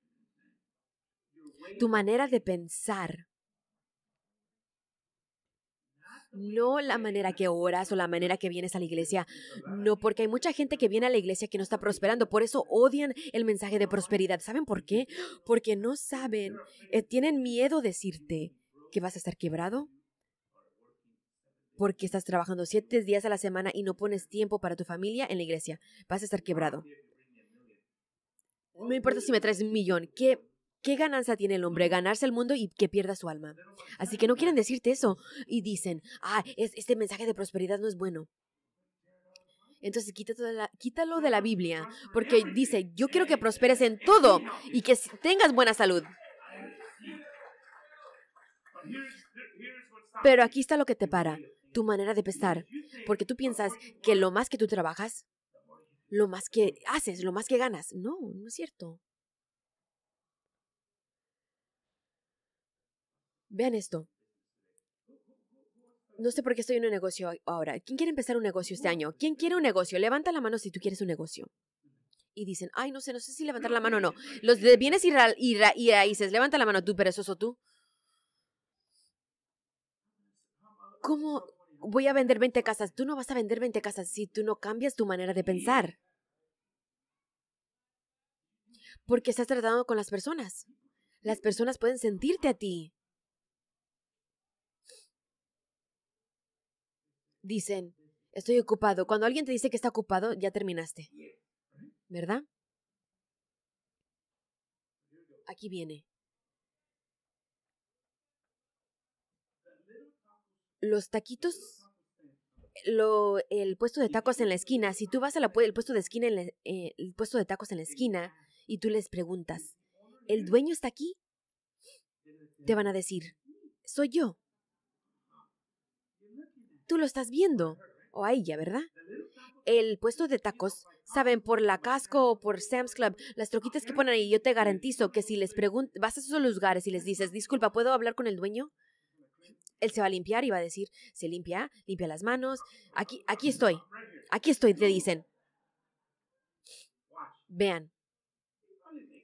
Tu manera de pensar. No la manera que oras o la manera que vienes a la iglesia. No, porque hay mucha gente que viene a la iglesia que no está prosperando. Por eso odian el mensaje de prosperidad. ¿Saben por qué? Porque no saben, eh, tienen miedo decirte que vas a estar quebrado, porque estás trabajando siete días a la semana y no pones tiempo para tu familia en la iglesia. Vas a estar quebrado. No importa si me traes un millón. ¿Qué, ¿Qué ganancia tiene el hombre? Ganarse el mundo y que pierda su alma. Así que no quieren decirte eso. Y dicen, ah, este mensaje de prosperidad no es bueno. Entonces quítalo de la Biblia, porque dice, yo quiero que prosperes en todo y que tengas buena salud. Pero aquí está lo que te para tu manera de pensar, porque tú piensas que lo más que tú trabajas, lo más que haces, lo más que ganas. No, no es cierto. Vean esto. No sé por qué estoy en un negocio ahora. ¿Quién quiere empezar un negocio este año? ¿Quién quiere un negocio? Levanta la mano si tú quieres un negocio. Y dicen, ay, no sé, no sé si levantar la mano o no. Los de bienes y, y, raíces, levanta la mano tú, perezoso tú. ¿Cómo, voy a vender 20 casas. Tú no vas a vender 20 casas si tú no cambias tu manera de pensar. Porque estás tratando con las personas. Las personas pueden sentirte a ti. Dicen, estoy ocupado. Cuando alguien te dice que está ocupado, ya terminaste. ¿Verdad? Aquí viene. los taquitos, lo, el puesto de tacos en la esquina, si tú vas al puesto de esquina eh, el puesto de tacos en la esquina y tú les preguntas, ¿el dueño está aquí? Te van a decir, soy yo. Tú lo estás viendo, o a ella, ¿verdad? El puesto de tacos, saben, por la casco o por Sam's Club, las troquitas que ponen ahí, yo te garantizo que si les preguntas, vas a esos lugares y les dices, disculpa, ¿puedo hablar con el dueño? él se va a limpiar y va a decir, se limpia, limpia las manos, aquí, aquí estoy, aquí estoy, te dicen. Vean,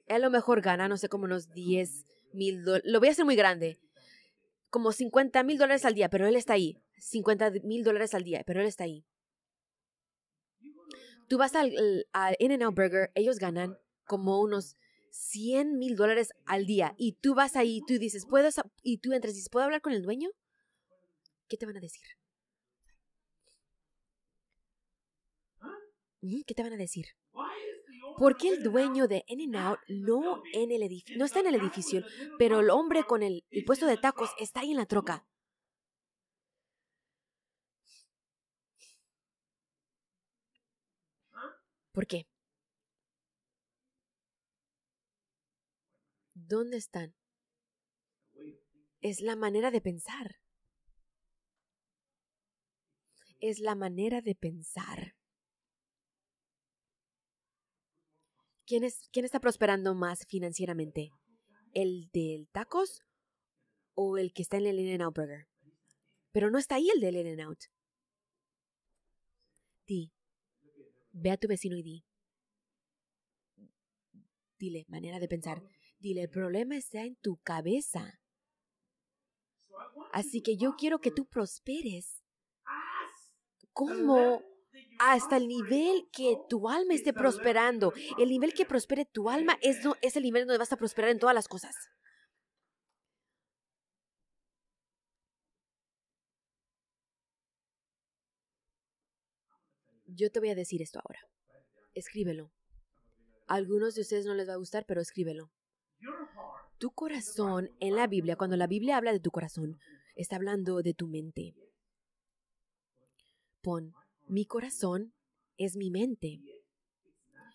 a lo mejor gana, no sé, como unos 10 mil dólares, lo voy a hacer muy grande, como 50 mil dólares al día, pero él está ahí, 50 mil dólares al día, pero él está ahí. Tú vas al, In-N-Out Burger, ellos ganan como unos 100 mil dólares al día y tú vas ahí, tú dices, ¿puedo? Y tú entras y dices, ¿puedo hablar con el dueño? ¿Qué te van a decir? ¿Ah? ¿Mm? ¿Qué te van a decir? ¿Por qué el dueño de In and Out no, en el no está en el edificio, pero el hombre con el, el puesto de tacos está ahí en la troca? ¿Ah? ¿Por qué? ¿Dónde están? Es la manera de pensar es la manera de pensar. ¿Quién, es, quién está prosperando más financieramente? ¿El del tacos o el que está en el In-N-Out Burger? Pero no está ahí el del In-N-Out. Di, ve a tu vecino y di. Dile, manera de pensar. Dile, el problema está en tu cabeza. Así que yo quiero que tú prosperes cómo ah, hasta el nivel que tu alma esté prosperando, el nivel que prospere tu alma es, no, es el nivel donde vas a prosperar en todas las cosas. Yo te voy a decir esto ahora. Escríbelo. algunos de ustedes no les va a gustar, pero escríbelo. Tu corazón en la Biblia, cuando la Biblia habla de tu corazón, está hablando de tu mente mi corazón es mi mente.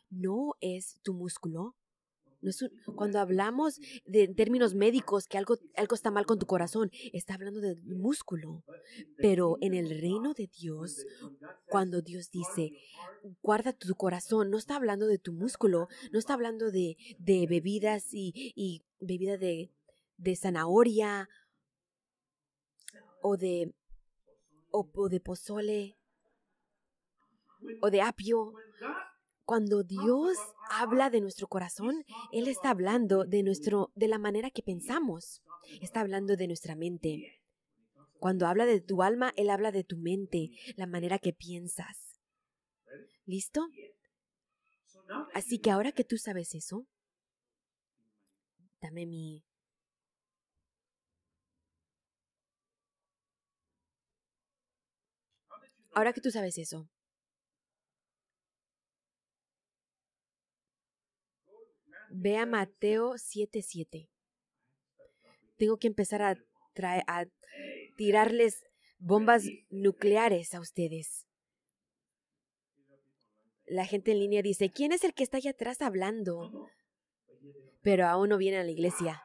No es tu músculo. cuando hablamos de términos médicos que algo, algo está mal con tu corazón, está hablando de músculo. Pero en el reino de Dios, cuando Dios dice, guarda tu corazón, no está hablando de tu músculo, no está hablando de, bebidas y, y bebida de, zanahoria o de, o de pozole o de apio. Cuando Dios habla de nuestro corazón, Él está hablando de, nuestro, de la manera que pensamos, está hablando de nuestra mente. Cuando habla de tu alma, Él habla de tu mente, la manera que piensas. ¿Listo? Así que ahora que tú sabes eso, dame mi... Ahora que tú sabes eso, Ve a Mateo 7:7. Tengo que empezar a, a tirarles bombas nucleares a ustedes. La gente en línea dice, ¿quién es el que está allá atrás hablando? Pero aún no viene a la iglesia.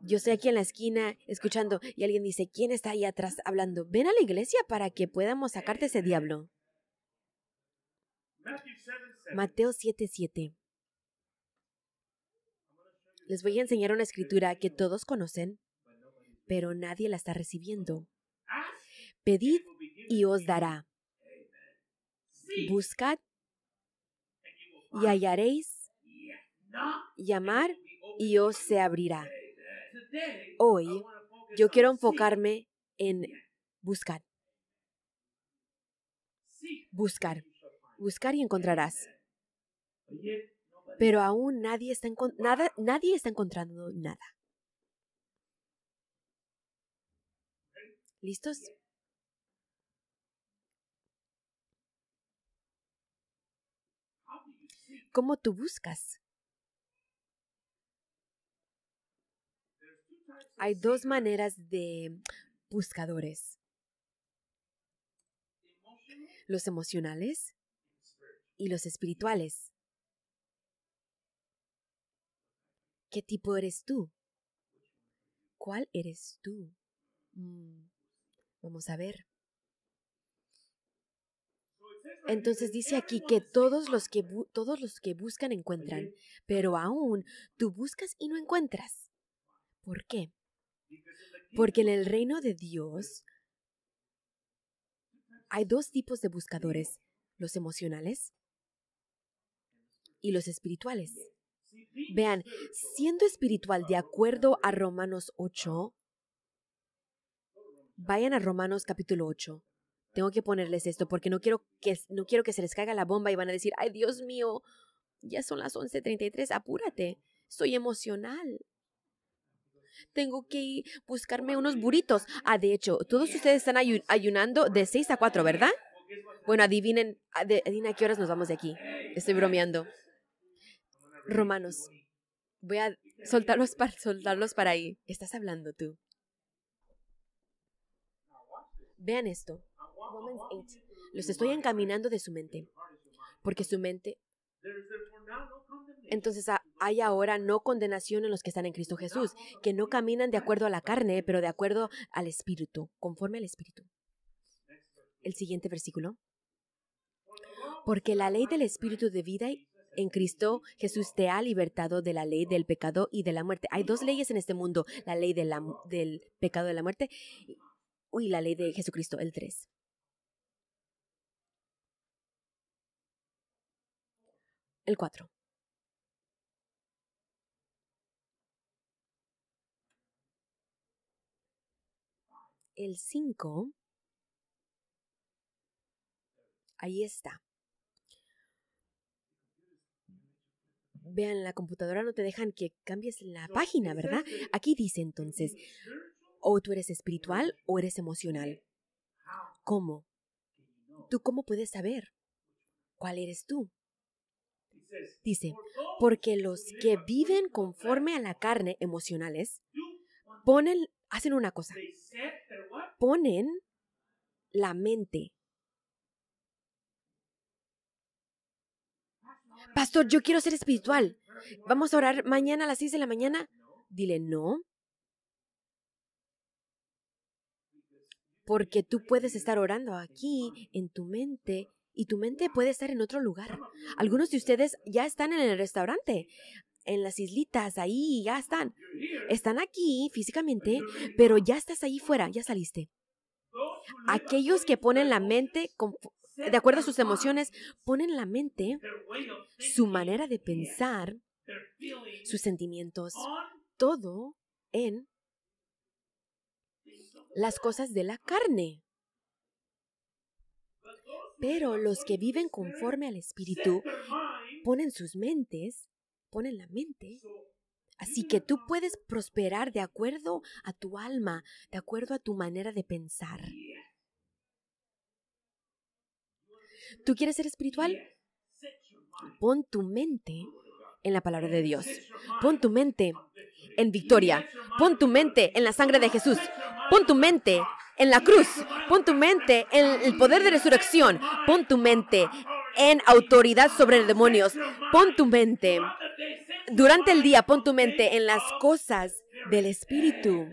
Yo estoy aquí en la esquina escuchando y alguien dice, ¿quién está ahí atrás hablando? Ven a la iglesia para que podamos sacarte ese diablo. Mateo 7:7. Les voy a enseñar una escritura que todos conocen, pero nadie la está recibiendo. Pedid y os dará. Buscad y hallaréis. Llamar y os se abrirá. Hoy yo quiero enfocarme en buscar. Buscar. Buscar y encontrarás. Pero aún nadie está, nada, nadie está encontrando nada. ¿Listos? ¿Cómo tú buscas? Hay dos maneras de buscadores. Los emocionales y los espirituales. ¿Qué tipo eres tú? ¿Cuál eres tú? Mm, vamos a ver. Entonces dice aquí que todos los que, todos los que buscan encuentran, pero aún tú buscas y no encuentras. ¿Por qué? Porque en el reino de Dios hay dos tipos de buscadores, los emocionales y los espirituales. Vean, siendo espiritual de acuerdo a Romanos 8, vayan a Romanos capítulo 8. Tengo que ponerles esto porque no quiero que, no quiero que se les caiga la bomba y van a decir, ay Dios mío, ya son las 11:33, apúrate, soy emocional. Tengo que buscarme unos burritos. Ah, de hecho, todos ustedes están ayunando de 6 a 4, ¿verdad? Bueno, adivinen, adivinen a qué horas nos vamos de aquí. Estoy bromeando. Romanos. Voy a soltarlos para, soltarlos para ahí. Estás hablando tú. Vean esto. Los estoy encaminando de su mente. Porque su mente. Entonces hay ahora no condenación en los que están en Cristo Jesús, que no caminan de acuerdo a la carne, pero de acuerdo al Espíritu, conforme al Espíritu. El siguiente versículo. Porque la ley del Espíritu de vida en Cristo Jesús te ha libertado de la ley del pecado y de la muerte. Hay dos leyes en este mundo, la ley del pecado de la muerte y la ley de Jesucristo, el 3. El 4. El 5. Ahí está. vean, la computadora no te dejan que cambies la página, ¿verdad? Aquí dice entonces, o tú eres espiritual o eres emocional. ¿Cómo? ¿Tú cómo puedes saber cuál eres tú? Dice, porque los que viven conforme a la carne emocionales, ponen, hacen una cosa, ponen la mente Pastor, yo quiero ser espiritual. ¿Vamos a orar mañana a las 6 de la mañana? Dile, no. Porque tú puedes estar orando aquí en tu mente y tu mente puede estar en otro lugar. Algunos de ustedes ya están en el restaurante, en las islitas, ahí ya están. Están aquí físicamente, pero ya estás ahí fuera, ya saliste. Aquellos que ponen la mente de acuerdo a sus emociones, ponen la mente, su manera de pensar, sus sentimientos, todo en las cosas de la carne. Pero los que viven conforme al Espíritu ponen sus mentes, ponen la mente. Así que tú puedes prosperar de acuerdo a tu alma, de acuerdo a tu manera de pensar. ¿Tú quieres ser espiritual? Pon tu mente en la palabra de Dios. Pon tu mente en victoria. Pon tu mente en la sangre de Jesús. Pon tu mente en la cruz. Pon tu mente en el poder de resurrección. Pon tu mente en autoridad sobre demonios. Pon tu mente. Durante el día, pon tu mente en las cosas del Espíritu.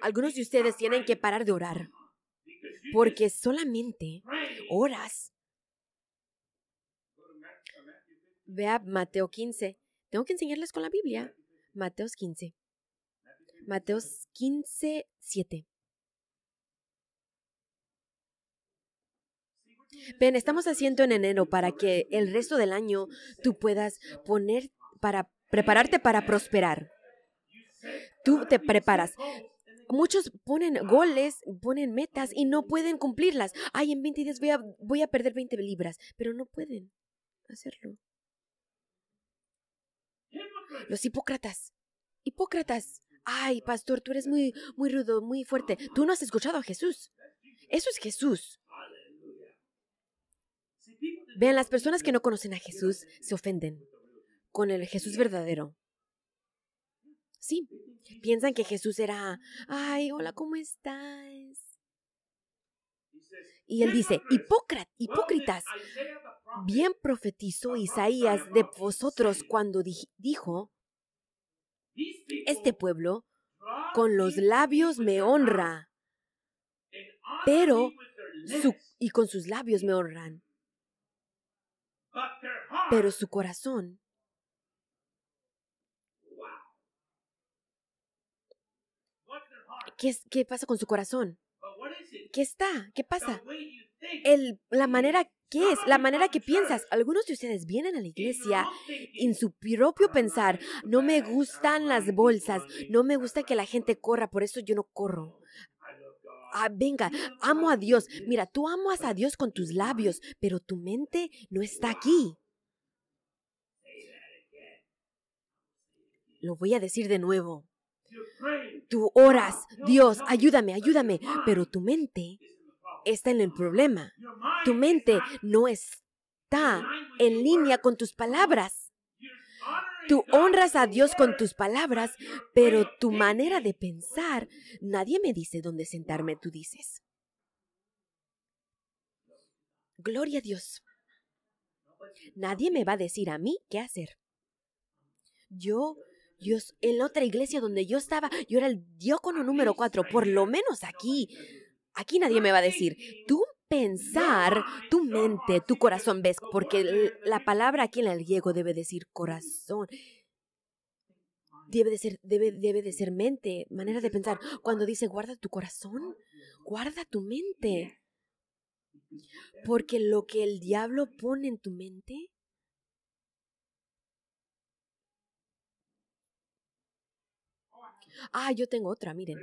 Algunos de ustedes tienen que parar de orar porque solamente horas. Vea Mateo 15. Tengo que enseñarles con la Biblia. Mateos 15. Mateos 15, 7. Ven, estamos haciendo en enero para que el resto del año tú puedas poner para prepararte para prosperar. Tú te preparas muchos ponen goles, ponen metas y no pueden cumplirlas. Ay, en 20 días voy a, voy a perder 20 libras, pero no pueden hacerlo. Los hipócratas. Hipócratas. Ay, pastor, tú eres muy, muy rudo, muy fuerte. Tú no has escuchado a Jesús. Eso es Jesús. Vean, las personas que no conocen a Jesús se ofenden con el Jesús verdadero. Sí, piensan que Jesús era, ay, hola, ¿cómo estás? Y él dice, hipócritas, bien profetizó Isaías de vosotros cuando dijo, este pueblo con los labios me honra, pero y con sus labios me honran, pero su corazón ¿Qué, pasa con su corazón? ¿Qué está? ¿Qué pasa? la manera que es, la manera que piensas. Algunos de ustedes vienen a la iglesia en su propio pensar. No me gustan las bolsas. No me gusta que la gente corra. Por eso yo no corro. Ah, venga, amo a Dios. Mira, tú amas a Dios con tus labios, pero tu mente no está aquí. Lo voy a decir de nuevo. Tú oras, Dios, ayúdame, ayúdame, pero tu mente está en el problema. Tu mente no está en línea con tus palabras. Tú honras a Dios con tus palabras, pero tu manera de pensar, nadie me dice dónde sentarme, tú dices. Gloria a Dios. Pues, nadie me va a decir a mí qué hacer. Yo en la otra iglesia donde yo estaba, yo era el diócono número cuatro, por lo menos aquí. Aquí nadie me va a decir, tú pensar, tu mente, tu corazón, ves, porque la palabra aquí en el griego debe decir corazón. Debe ser, debe, debe de ser mente, manera de pensar. Cuando dice guarda tu corazón, guarda tu mente. Porque lo que el diablo pone en tu mente, Ah, yo tengo otra, miren.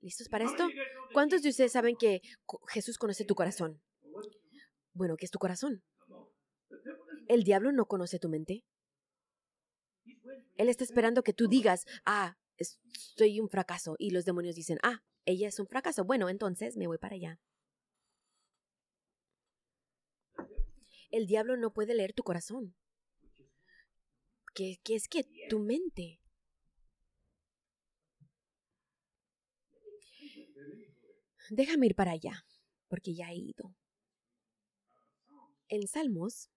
¿Listos para esto? ¿Cuántos de ustedes saben que Jesús conoce tu corazón? Bueno, ¿qué es tu corazón? El diablo no conoce tu mente. Él está esperando que tú digas, ah, soy un fracaso. Y los demonios dicen, ah, ella es un fracaso. Bueno, entonces me voy para allá. El diablo no puede leer tu corazón. ¿Qué, ¿Qué es que tu mente déjame ir para allá, porque ya he ido. En Salmos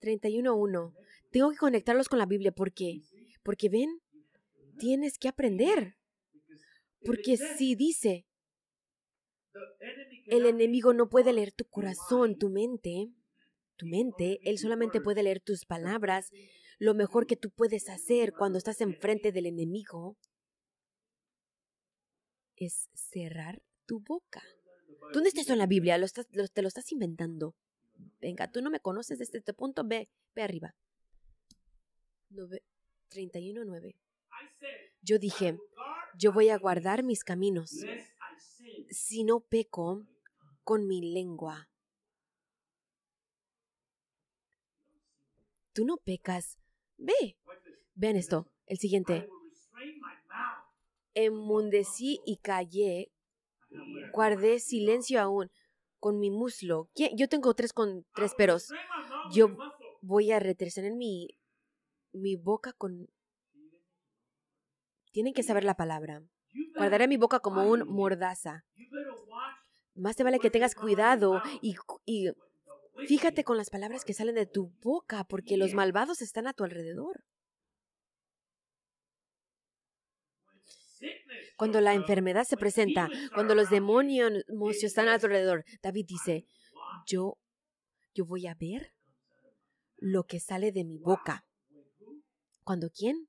31.1, tengo que conectarlos con la Biblia porque, porque ven, tienes que aprender. Porque si dice, el enemigo no puede leer tu corazón, tu mente, tu mente, él solamente puede leer tus palabras, lo mejor que tú puedes hacer cuando estás enfrente del enemigo es cerrar tu boca. ¿Dónde está eso en la Biblia? te lo estás inventando. Venga, tú no me conoces desde este punto. Ve, ve arriba. 31.9. Yo dije, yo voy a guardar mis caminos. Si no peco con mi lengua. Tú no pecas Ve. Vean esto, el siguiente. Enmundecí y callé, guardé silencio aún con mi muslo. Yo tengo tres con tres peros. Yo voy a en mi, mi boca con... Tienen que saber la palabra. Guardaré mi boca como un mordaza. Más te vale que tengas cuidado y, y Fíjate con las palabras que salen de tu boca, porque los malvados están a tu alrededor. Cuando la enfermedad se presenta, cuando los demonios están a tu alrededor, David dice, yo, yo voy a ver lo que sale de mi boca. ¿Cuándo quién?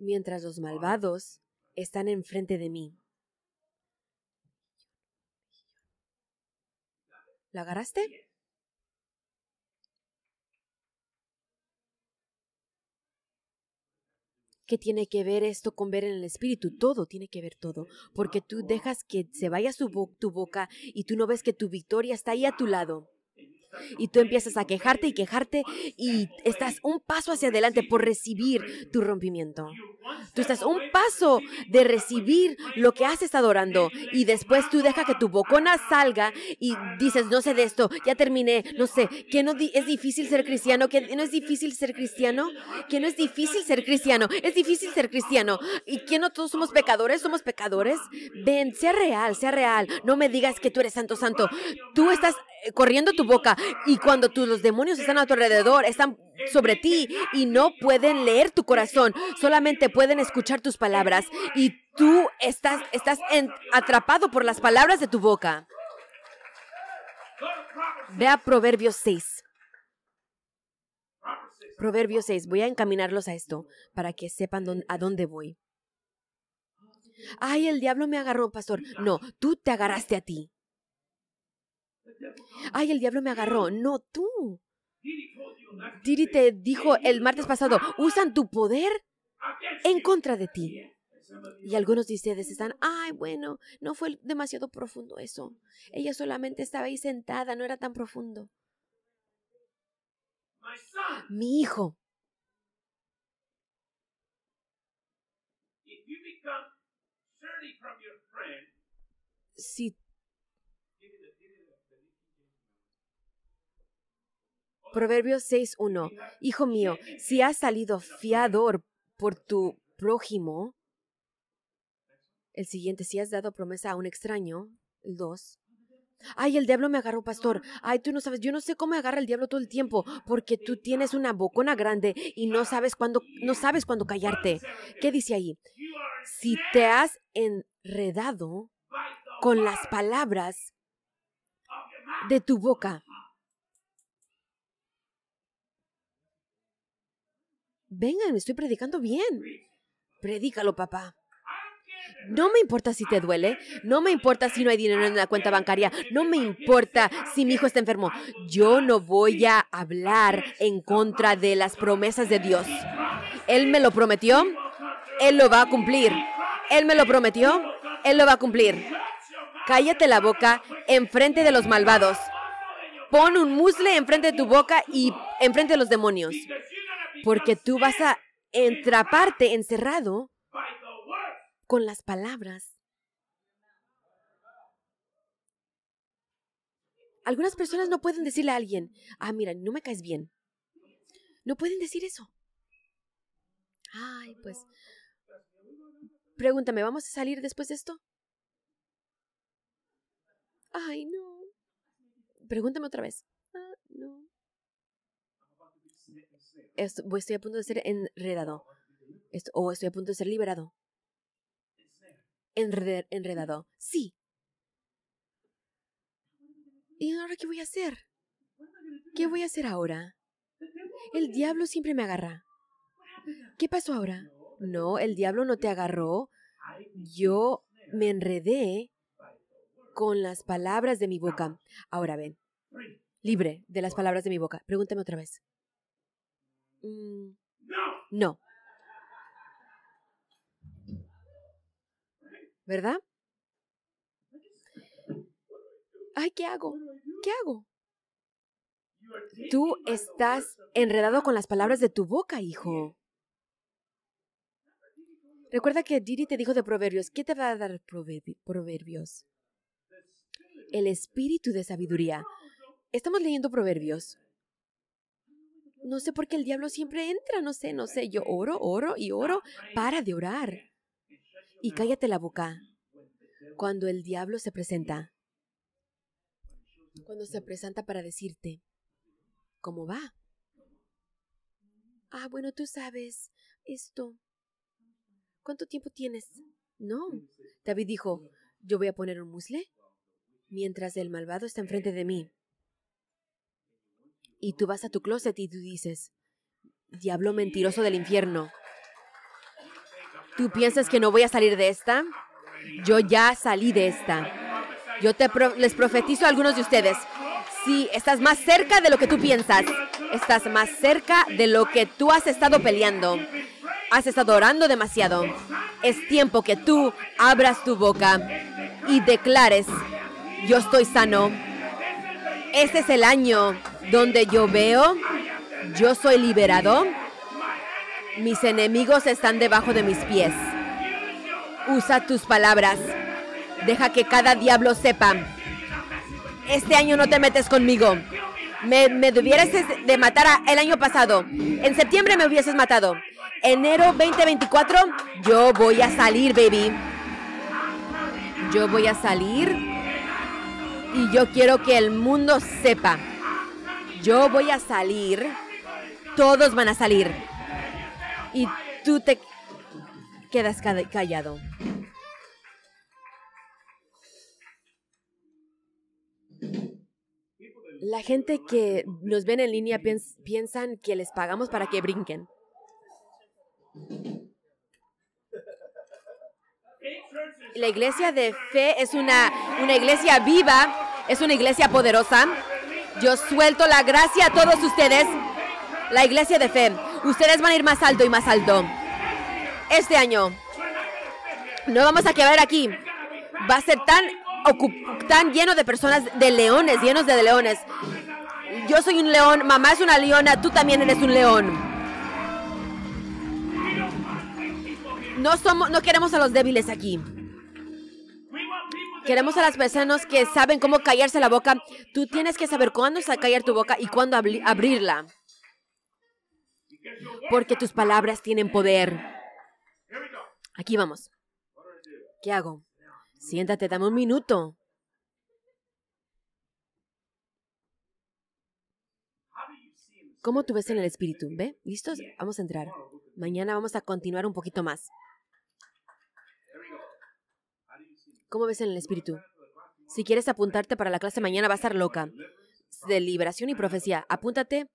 Mientras los malvados están enfrente de mí. ¿La agarraste? ¿Qué tiene que ver esto con ver en el espíritu? Todo tiene que ver todo, porque tú dejas que se vaya su tu boca y tú no ves que tu victoria está ahí a tu lado y tú empiezas a quejarte y quejarte y estás un paso hacia adelante por recibir tu rompimiento. Tú estás un paso de recibir lo que has estado orando y después tú dejas que tu bocona salga y dices, no sé de esto, ya terminé, no sé, que no es difícil ser cristiano, que no es difícil ser cristiano, que no es difícil ser cristiano, es difícil ser cristiano y que no todos somos pecadores, somos pecadores. Ven, sea real, sea real, no me digas que tú eres santo, santo, tú estás eh, corriendo tu boca y cuando los demonios están a tu alrededor, están sobre ti y no pueden leer tu corazón, solamente pueden escuchar tus palabras y tú estás, estás atrapado por las palabras de tu boca. Ve a Proverbios 6. Proverbios 6. Voy a encaminarlos a esto para que sepan a dónde voy. Ay, el diablo me agarró, pastor. No, tú te agarraste a ti. Ay, el diablo me agarró. No, tú. Tiri te dijo el martes pasado, usan tu poder en contra de ti. Y algunos de ustedes están, ay, bueno, no fue demasiado profundo eso. Ella solamente estaba ahí sentada, no era tan profundo. Mi hijo. Si Proverbios 6.1. Hijo mío, si has salido fiador por tu prójimo, el siguiente, si has dado promesa a un extraño, el 2. Ay, el diablo me agarró, pastor. Ay, tú no sabes, yo no sé cómo me agarra el diablo todo el tiempo, porque tú tienes una bocona grande y no sabes cuándo, no sabes cuándo callarte. ¿Qué dice ahí? Si te has enredado con las palabras de tu boca, Vengan, estoy predicando bien. Predícalo, papá. No me importa si te duele, no me importa si no hay dinero en la cuenta bancaria, no me importa si mi hijo está enfermo. Yo no voy a hablar en contra de las promesas de Dios. Él me lo prometió, Él lo va a cumplir. Él me lo prometió, Él lo va a cumplir. Cállate la boca enfrente de los malvados. Pon un musle enfrente de tu boca y enfrente de los demonios. Porque tú vas a entraparte encerrado con las palabras. Algunas personas no pueden decirle a alguien, ah, mira, no me caes bien. No pueden decir eso. Ay, pues. Pregúntame, ¿vamos a salir después de esto? Ay, no. Pregúntame otra vez. Ah, no estoy a punto de ser enredado. O estoy a punto de ser liberado. enredado. Sí. ¿Y ahora qué voy a hacer? ¿Qué voy a hacer ahora? El diablo siempre me agarra. ¿Qué pasó ahora? No, el diablo no te agarró. Yo me enredé con las palabras de mi boca. Ahora ven. Libre de las palabras de mi boca. Pregúntame otra vez. Mm, no. ¿Verdad? Ay, ¿qué hago? ¿Qué hago? Tú estás enredado con las palabras de tu boca, hijo. Recuerda que Didi te dijo de Proverbios. ¿Qué te va a dar Proverbios? El espíritu de sabiduría. Estamos leyendo Proverbios no sé por qué el diablo siempre entra, no sé, no sé. Yo oro, oro y ah, oro. Para de orar. Y cállate la boca. Pues, Cuando el diablo se presenta. Cuando se presenta para decirte, ¿cómo va? Ah, bueno, tú sabes esto. ¿Cuánto tiempo tienes? No. David dijo, yo voy a poner un musle mientras el malvado está enfrente de mí. Y tú vas a tu closet y tú dices, diablo mentiroso del infierno, ¿tú piensas que no voy a salir de esta? Yo ya salí de esta. Yo te les profetizo a algunos de ustedes. si estás más cerca de lo que tú piensas. Estás más cerca de lo que tú has estado peleando. Has estado orando demasiado. Es tiempo que tú abras tu boca y declares, yo estoy sano. Este es el año donde yo veo, yo soy liberado. Mis enemigos están debajo de mis pies. Usa tus palabras. Deja que cada diablo sepa. Este año no te metes conmigo. Me, debieres de matar el año pasado. En septiembre me hubieses matado. Enero 2024, yo voy a salir, baby. Yo voy a salir y yo quiero que el mundo sepa yo voy a salir, todos van a salir. Y tú te quedas callado. La gente que nos ven en línea piensan que les pagamos para que brinquen. La iglesia de fe es una, una iglesia viva, es una iglesia poderosa. Yo suelto la gracia a todos ustedes. La iglesia de fe. Ustedes van a ir más alto y más alto. Este año. No vamos a quedar aquí. Va a ser tan, tan lleno de personas, de leones, llenos de leones. Yo soy un león, mamá es una leona, tú también eres un león. No, somos, no queremos a los débiles aquí. Queremos a las personas que saben cómo callarse la boca. Tú tienes que saber cuándo callar tu boca y cuándo abrirla. Porque tus palabras tienen poder. Aquí vamos. ¿Qué hago? Siéntate, dame un minuto. ¿Cómo tú ves en el espíritu? ¿Ve? ¿Listos? Vamos a entrar. Mañana vamos a continuar un poquito más. ¿Cómo ves en el espíritu? Si quieres apuntarte para la clase mañana, va a estar loca. De liberación y profecía. Apúntate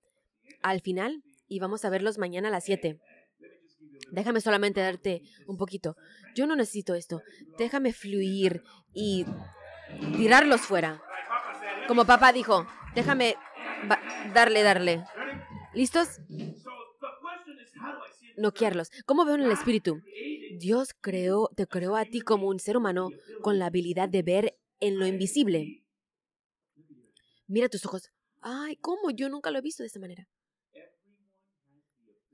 al final y vamos a verlos mañana a las 7. Déjame solamente darte un poquito. Yo no necesito esto. Déjame fluir y tirarlos fuera. Como papá dijo, déjame darle, darle. ¿Listos? noquearlos. ¿Cómo veo en el ah. espíritu? Dios creó, te creó a ti como un ser humano con la habilidad de ver en lo invisible. Mira tus ojos. Ay, ¿cómo? Yo nunca lo he visto de esta manera.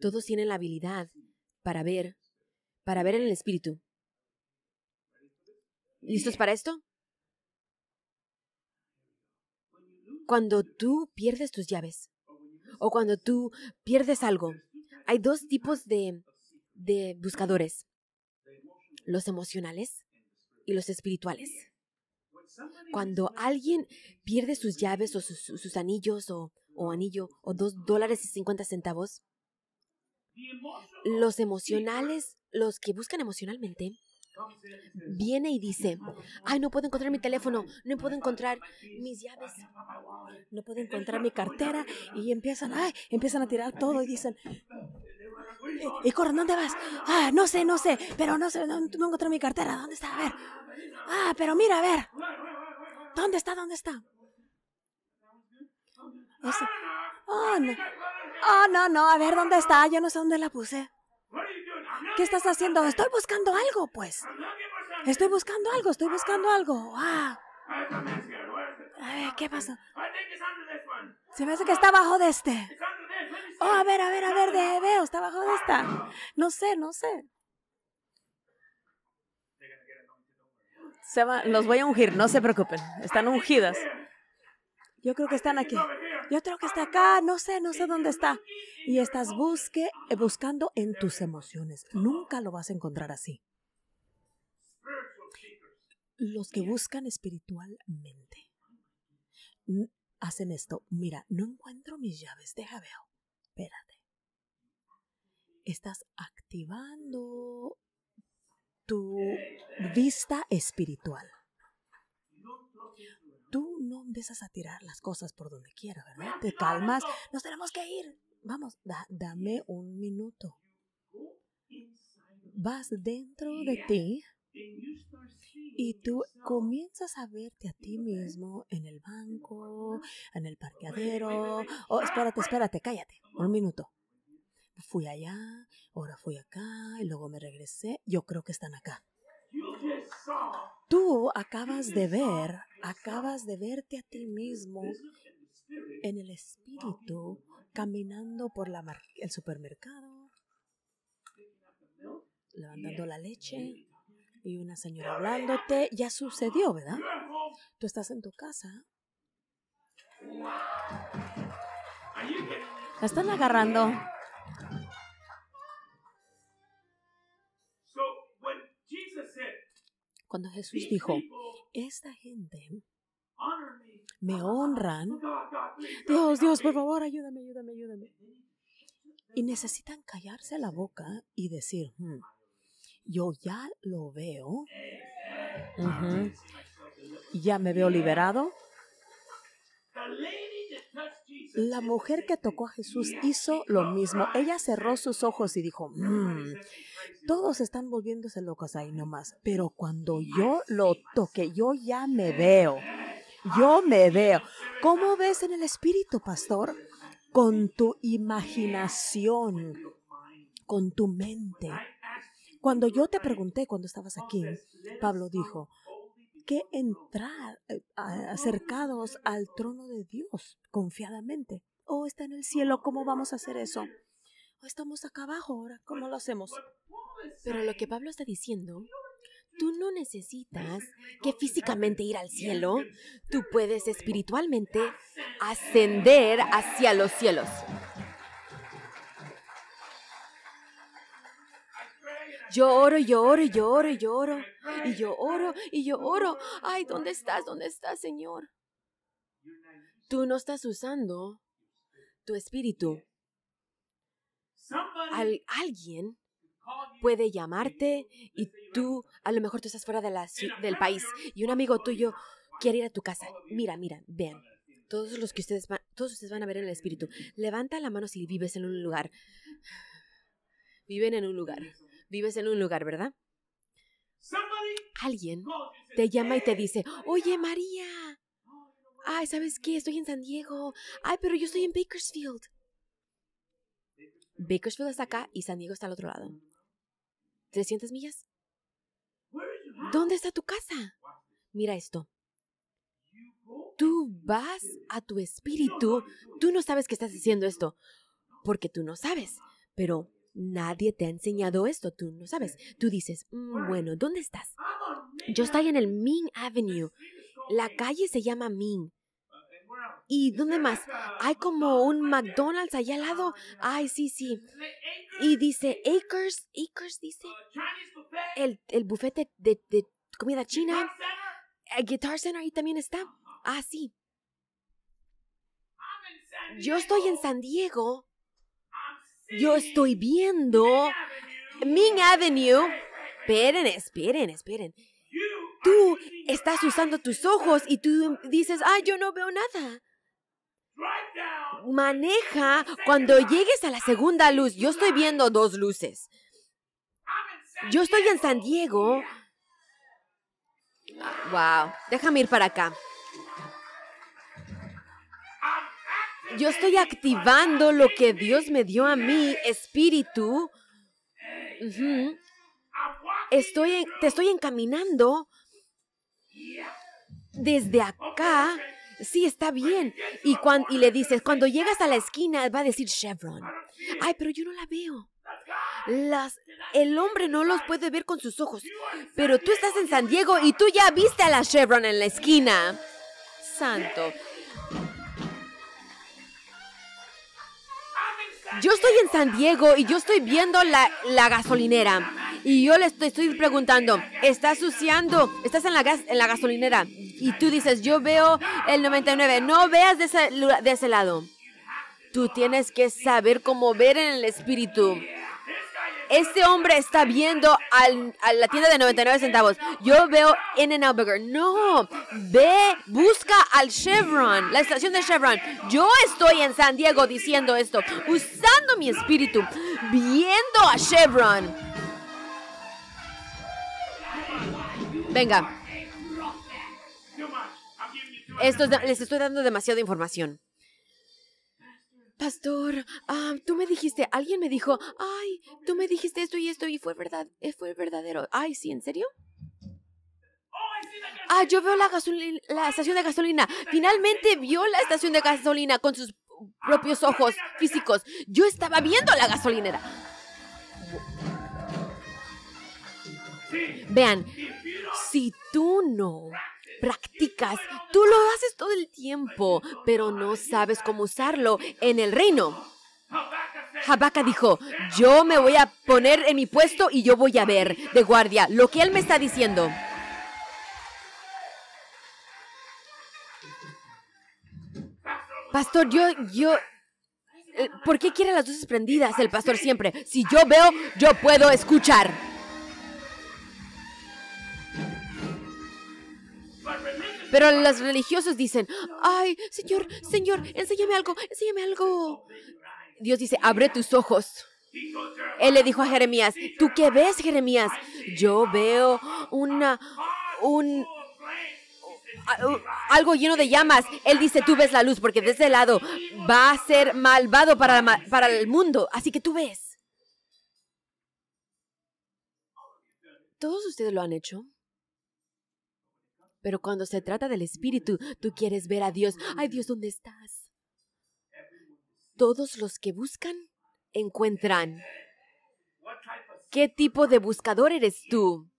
Todos tienen la habilidad para ver, para ver en el espíritu. ¿Listos para esto? Cuando tú pierdes tus llaves o cuando tú pierdes algo, hay dos tipos de, buscadores, los emocionales y los espirituales. Cuando alguien pierde sus llaves o sus, anillos o, o, anillo o dos dólares y cincuenta centavos, los emocionales, los que buscan emocionalmente, viene y dice, ay, no puedo encontrar mi teléfono, no puedo encontrar mis llaves, no puedo encontrar mi cartera y empiezan, ay, empiezan a tirar todo y dicen, eh, y corren, ¿dónde vas? Ah, no sé, no sé, pero no sé, no, encontré mi cartera, ¿dónde está? A ver. Ah, pero mira, a ver. ¿Dónde está? ¿Dónde está? Oh, Oh, no, no, a ver dónde está, yo no sé dónde la puse. ¿Qué estás haciendo? Estoy buscando algo, pues. Estoy buscando algo, estoy buscando algo. ¡Ah! ver, ¿qué pasa? Se me hace que está abajo de este. Oh, a ver, a ver, a ver, de, veo, está abajo de esta. No sé, no sé. Se los voy a ungir, no se preocupen. Están ungidas. Yo creo que están aquí yo creo que está acá, no sé, no sé dónde está. Y estás busque, eh, buscando en tus emociones. Nunca lo vas a encontrar así. Los que buscan espiritualmente hacen esto. Mira, no encuentro mis llaves, deja veo. Espérate. Estás activando tu vista espiritual tú no empiezas a tirar las cosas por donde quiera, ¿verdad? Te calmas, nos tenemos que ir. Vamos, dame un minuto. Vas dentro de ti y tú comienzas a verte a ti mismo en el banco, en el parqueadero. Oh, espérate, ah, espérate, cállate, un minuto. Fui allá, ahora fui acá y luego me regresé. Yo creo que están acá. Tú acabas de ver Acabas de verte a ti mismo en el espíritu caminando por la el supermercado, levantando la leche y una señora hablándote. Ya sucedió, ¿verdad? Tú estás en tu casa. La están agarrando. Cuando Jesús dijo, esta gente me ah, honran, Dios, Dios, por favor, ayúdame, ayúdame, ayúdame. Y necesitan callarse la boca y decir, hmm, yo ya lo veo, ya me veo liberado. La mujer que tocó a Jesús hizo lo mismo. Ella cerró sus ojos y dijo, mm, todos están volviéndose locos ahí nomás, pero cuando yo lo toque, yo ya me veo. Yo me veo. ¿Cómo ves en el espíritu, pastor? Con tu imaginación, con tu mente. Cuando yo te pregunté cuando estabas aquí, Pablo dijo, que entrar eh, acercados ah. al trono de Dios confiadamente. Oh, está en el cielo, ¿cómo vamos a hacer eso? o oh, estamos acá abajo ahora, ¿cómo lo hacemos? Pero lo que Pablo está diciendo, tú no necesitas que físicamente ir al cielo, tú puedes espiritualmente ascender hacia los cielos. Yo oro, yo oro, yo oro, yo oro. Y yo oro, y yo oro. Ay, ¿dónde estás? ¿Dónde estás, Señor? Tú no estás usando tu espíritu. alguien puede llamarte y tú, a lo mejor tú estás fuera de la, del país y un amigo tuyo quiere ir a tu casa. Mira, mira, vean. Todos los que ustedes todos ustedes van a ver en el espíritu. Levanta la mano si vives en un lugar. Viven en un lugar. Vives en un lugar, ¿verdad? Alguien te llama y te dice, oye María, oh, ay, ¿sabes qué? Estoy en San Diego, ay, pero yo estoy en Bakersfield. Bakersfield está acá y San Diego está al otro lado. ¿300 millas? ¿Dónde está tu casa? Mira esto. Tú vas a tu espíritu, tú no sabes que estás haciendo esto, porque tú no sabes, pero Nadie te ha enseñado esto, tú no sabes. Tú dices, mm, bueno, ¿dónde estás? Yo estoy en el Ming Avenue. La calle se llama Ming. Uh, ¿Y dónde más? Hay como un McDonald's allá al lado. Ah, Ay, sí, sí. Y dice Acres, Acres dice. Uh, el, el bufete de, comida china. Guitar Center ahí también está. Uh-huh. Ah, sí. Yo estoy en San Diego yo estoy viendo Ming Avenue. Esperen, esperen, esperen. Tú estás usando tus ojos y tú dices, ah, yo no veo nada. Maneja cuando llegues a la segunda luz. Yo estoy viendo dos luces. Yo estoy en San Diego. Wow, déjame ir para acá. Yo estoy activando lo que Dios me dio a mí, espíritu. estoy, te estoy encaminando desde acá. Sí, está bien. Y, y le dices, cuando llegas a la esquina, va a decir Chevron. Ay, pero yo no la veo. Las, el hombre no los puede ver con sus ojos. Pero tú estás en San Diego y tú ya viste a la Chevron en la esquina. Santo. yo estoy en San Diego y yo estoy viendo la, gasolinera. Y yo le estoy, preguntando, ¿estás suciando? ¿Estás en la, en la gasolinera? Y tú dices, yo veo el 99. No veas de ese, de ese lado. Tú tienes que saber cómo ver en el espíritu. Este hombre está viendo a la tienda de 99 centavos. Yo veo en el Out No, ve, busca al Chevron, la estación de Chevron. Yo estoy en San Diego diciendo esto, usando mi espíritu, viendo a Chevron. Venga. Esto, les estoy dando demasiada información. Pastor, ah, tú me dijiste, alguien me dijo, ay, tú me dijiste esto y esto y fue verdad, eh, fue verdadero. Ay, sí, ¿en serio? Ah, yo veo la, la estación de gasolina. Finalmente vio la estación de gasolina con sus propios ojos físicos. Yo estaba viendo la gasolinera. Vean, si tú no practicas, tú lo haces todo el tiempo, pero no sabes cómo usarlo en el reino. Habaca dijo, yo me voy a poner en mi puesto y yo voy a ver de guardia lo que él me está diciendo. Pastor, yo, yo, eh, ¿por qué quiere las luces prendidas el pastor siempre? Si yo veo, yo puedo escuchar. Pero los religiosos dicen, ay, Señor, Señor, enséñame algo, enséñame algo. Dios dice, abre tus ojos. Él le dijo a Jeremías, ¿tú qué ves, Jeremías? Yo veo una, un, algo lleno de llamas. Él dice, tú ves la luz, porque de ese lado va a ser malvado para, para el mundo. Así que tú ves. ¿Todos ustedes lo han hecho? Pero cuando se trata del Espíritu, tú quieres ver a Dios. Ay Dios, ¿dónde estás? Todos los que buscan, encuentran. ¿Qué tipo de buscador eres tú?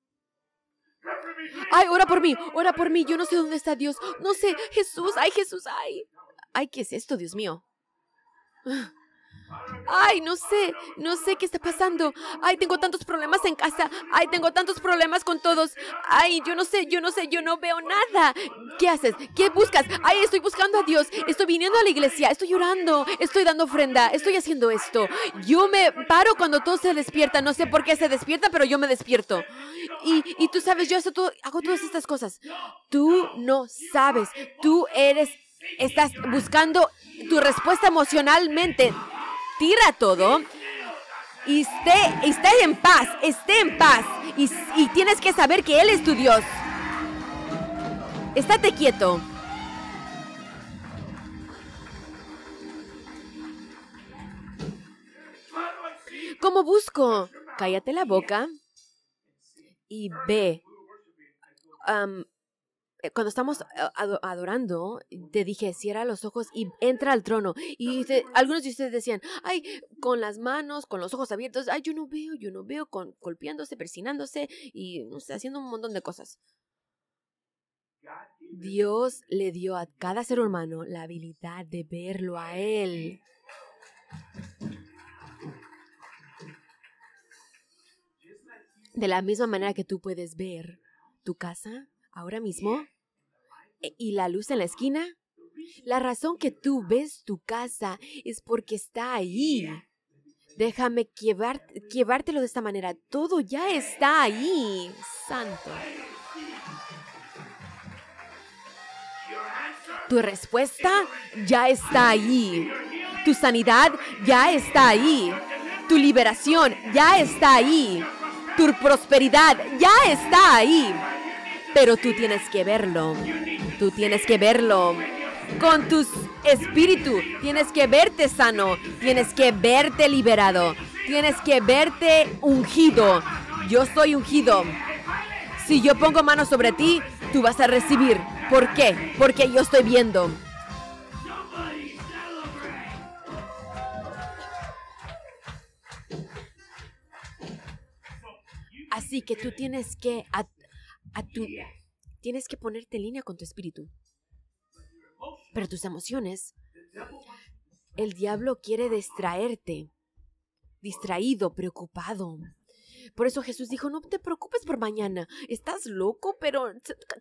Ay, ora por mí, ora por mí. Yo no sé dónde está Dios. No sé, Jesús, ay Jesús, ay. Ay, ¿qué es esto, Dios mío? Ay, no sé, no sé qué está pasando. Ay, tengo tantos problemas en casa. Ay, tengo tantos problemas con todos. Ay, yo no sé, yo no sé, yo no veo nada. ¿Qué haces? ¿Qué buscas? Ay, estoy buscando a Dios. Estoy viniendo a la iglesia. Estoy llorando. Estoy dando ofrenda. Estoy haciendo esto. Yo me paro cuando todo se despierta. No sé por qué se despierta, pero yo me despierto. Y, tú sabes, yo hago, hago todas estas cosas. Tú no sabes. Tú eres, estás buscando tu respuesta emocionalmente tira todo y esté, en paz, esté en paz. Y, tienes que saber que Él es tu Dios. Estate quieto. ¿Cómo busco? Cállate la boca y ve. Um, eh, cuando estamos eh, adorando, te dije, cierra los ojos y entra al trono. Y algunos de ustedes decían, ay, con las manos, con los ojos abiertos, ay, yo no veo, yo no veo, con, golpeándose, persinándose y haciendo un montón de cosas. Dios le dio a cada ser humano la habilidad de verlo a Él. De la misma manera que tú puedes ver tu casa, ahora mismo e, y la luz en la esquina. La razón que tú ves tu casa es porque está ahí. Déjame llevar, llevártelo de esta manera. Todo ya está ahí. Santo. Tu respuesta ya está ahí. Tu sanidad ya está ahí. Tu liberación ya está ahí. Tu prosperidad ya está ahí. Pero tú tienes que verlo. Tú tienes que verlo. Con tu espíritu tienes que verte sano. Tienes que verte liberado. Tienes que verte ungido. Yo soy ungido. Si yo pongo mano sobre ti, tú vas a recibir. ¿Por qué? Porque yo estoy viendo. Así que tú tienes que Tienes que ponerte en línea con tu espíritu. Pero tus emociones, el diablo quiere distraerte, distraído, preocupado. Por eso Jesús dijo, no te preocupes por mañana, estás loco, pero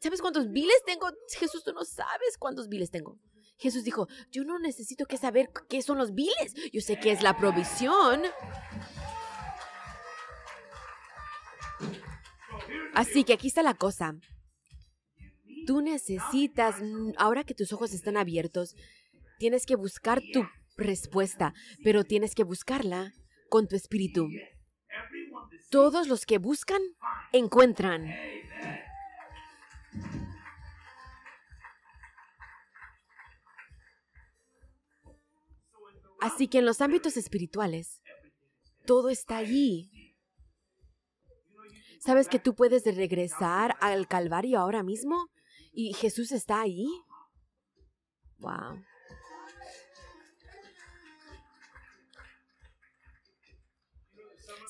¿sabes cuántos biles tengo? Jesús, tú no sabes cuántos biles tengo. Jesús dijo, yo no necesito que saber qué son los biles, yo sé qué es la provisión, Así que aquí está la cosa. Tú necesitas, mm, ahora que tus ojos están abiertos, tienes que buscar tu respuesta, pero tienes que buscarla con tu espíritu. Todos los que buscan, encuentran. Así que en los ámbitos espirituales, todo está allí. ¿Sabes que tú puedes regresar al Calvario ahora mismo? ¿Y Jesús está ahí? Wow.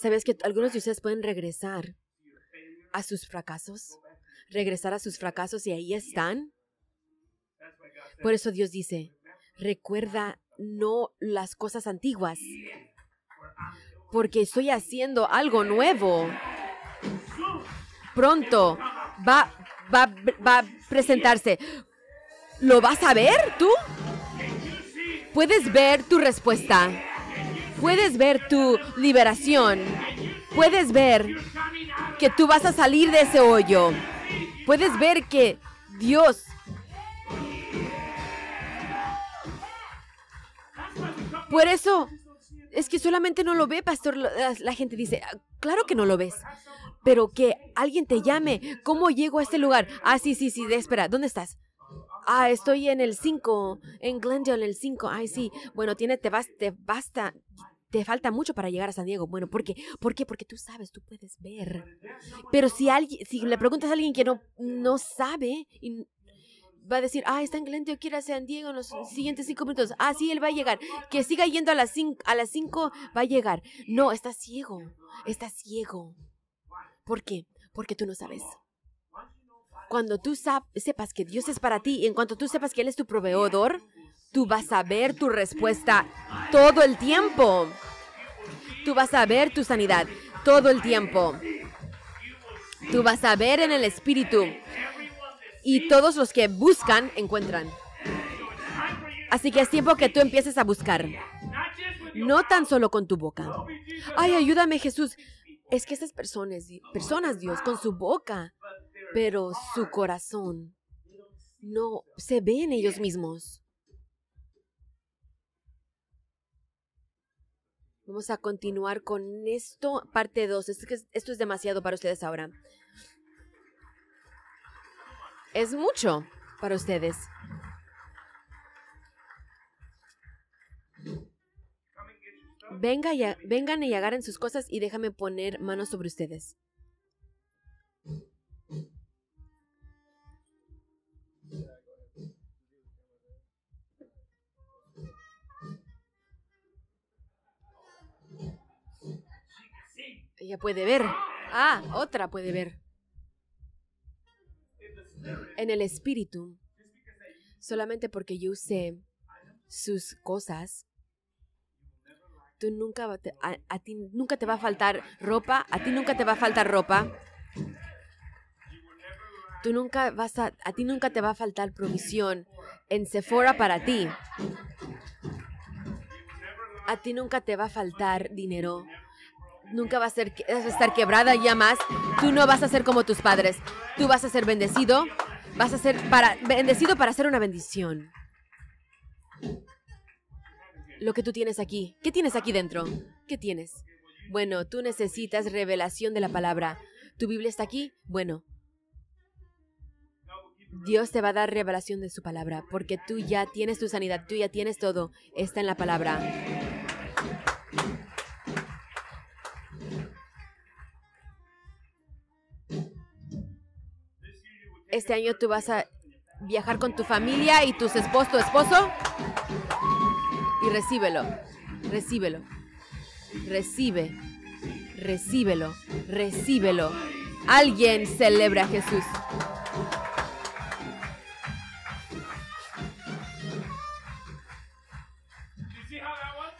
¿Sabes que algunos de ustedes pueden regresar a sus fracasos? Regresar a sus fracasos y ahí están. Por eso Dios dice, recuerda no las cosas antiguas, porque estoy haciendo algo nuevo pronto va, va, a presentarse. ¿Lo vas a ver tú? Puedes ver tu respuesta. Puedes ver tu liberación. Puedes ver que tú vas a salir de ese hoyo. Puedes ver que Dios Por eso es que solamente no lo ve, pastor. la, gente dice, ah, claro que no lo ves. Pero que alguien te llame. ¿Cómo llego a este lugar? Ah, sí, sí, sí, espera, ¿dónde estás? Ah, estoy en el 5, en Glendale, el 5. Ay, sí. Bueno, tiene, te, vas, te basta, te falta mucho para llegar a San Diego. Bueno, ¿por qué? ¿Por qué? Porque tú sabes, tú puedes ver. Pero si alguien, si le preguntas a alguien que no, no sabe, y va a decir, ah, está en Glendale, quiere a San Diego en los siguientes cinco minutos. Ah, sí, él va a llegar. Que siga yendo a las cinco, a las cinco va a llegar. No, está ciego. Está ciego. ¿Por qué? Porque tú no sabes. Cuando tú sepas que Dios es para ti y en cuanto tú sepas que Él es tu proveedor, tú vas a ver tu respuesta todo el tiempo. Tú vas a ver tu sanidad todo el tiempo. Tú vas a ver en el Espíritu. Y todos los que buscan, encuentran. Así que es tiempo que tú empieces a buscar. No tan solo con tu boca. Ay, ayúdame Jesús. Es que estas personas, personas, Dios, con su boca, pero su corazón no se ven ellos mismos. Vamos a continuar con esto, parte 2. Esto, esto es demasiado para ustedes ahora. Es mucho para ustedes. Venga vengan y agarren sus cosas y déjame poner manos sobre ustedes. Ella puede ver. Ah, otra puede ver. En el espíritu, solamente porque yo usé sus cosas, tú nunca a, ti nunca te va a faltar ropa, a ti nunca te va a faltar ropa. Tú nunca vas a, ti nunca te va a faltar provisión en Sephora para ti. A ti nunca te va a faltar dinero. Nunca vas a, estar quebrada ya más. Tú no vas a ser como tus padres. Tú vas a ser bendecido. Vas a ser para, bendecido para ser una bendición lo que tú tienes aquí. ¿Qué tienes aquí dentro? ¿Qué tienes? Bueno, tú necesitas revelación de la palabra. ¿Tu Biblia está aquí? Bueno. Dios te va a dar revelación de su palabra, porque tú ya tienes tu sanidad, tú ya tienes todo. Está en la palabra. Este año tú vas a viajar con tu familia y tus esposos, tu esposo recíbelo, recíbelo, recibe, recíbelo, recíbelo. Alguien celebra a Jesús.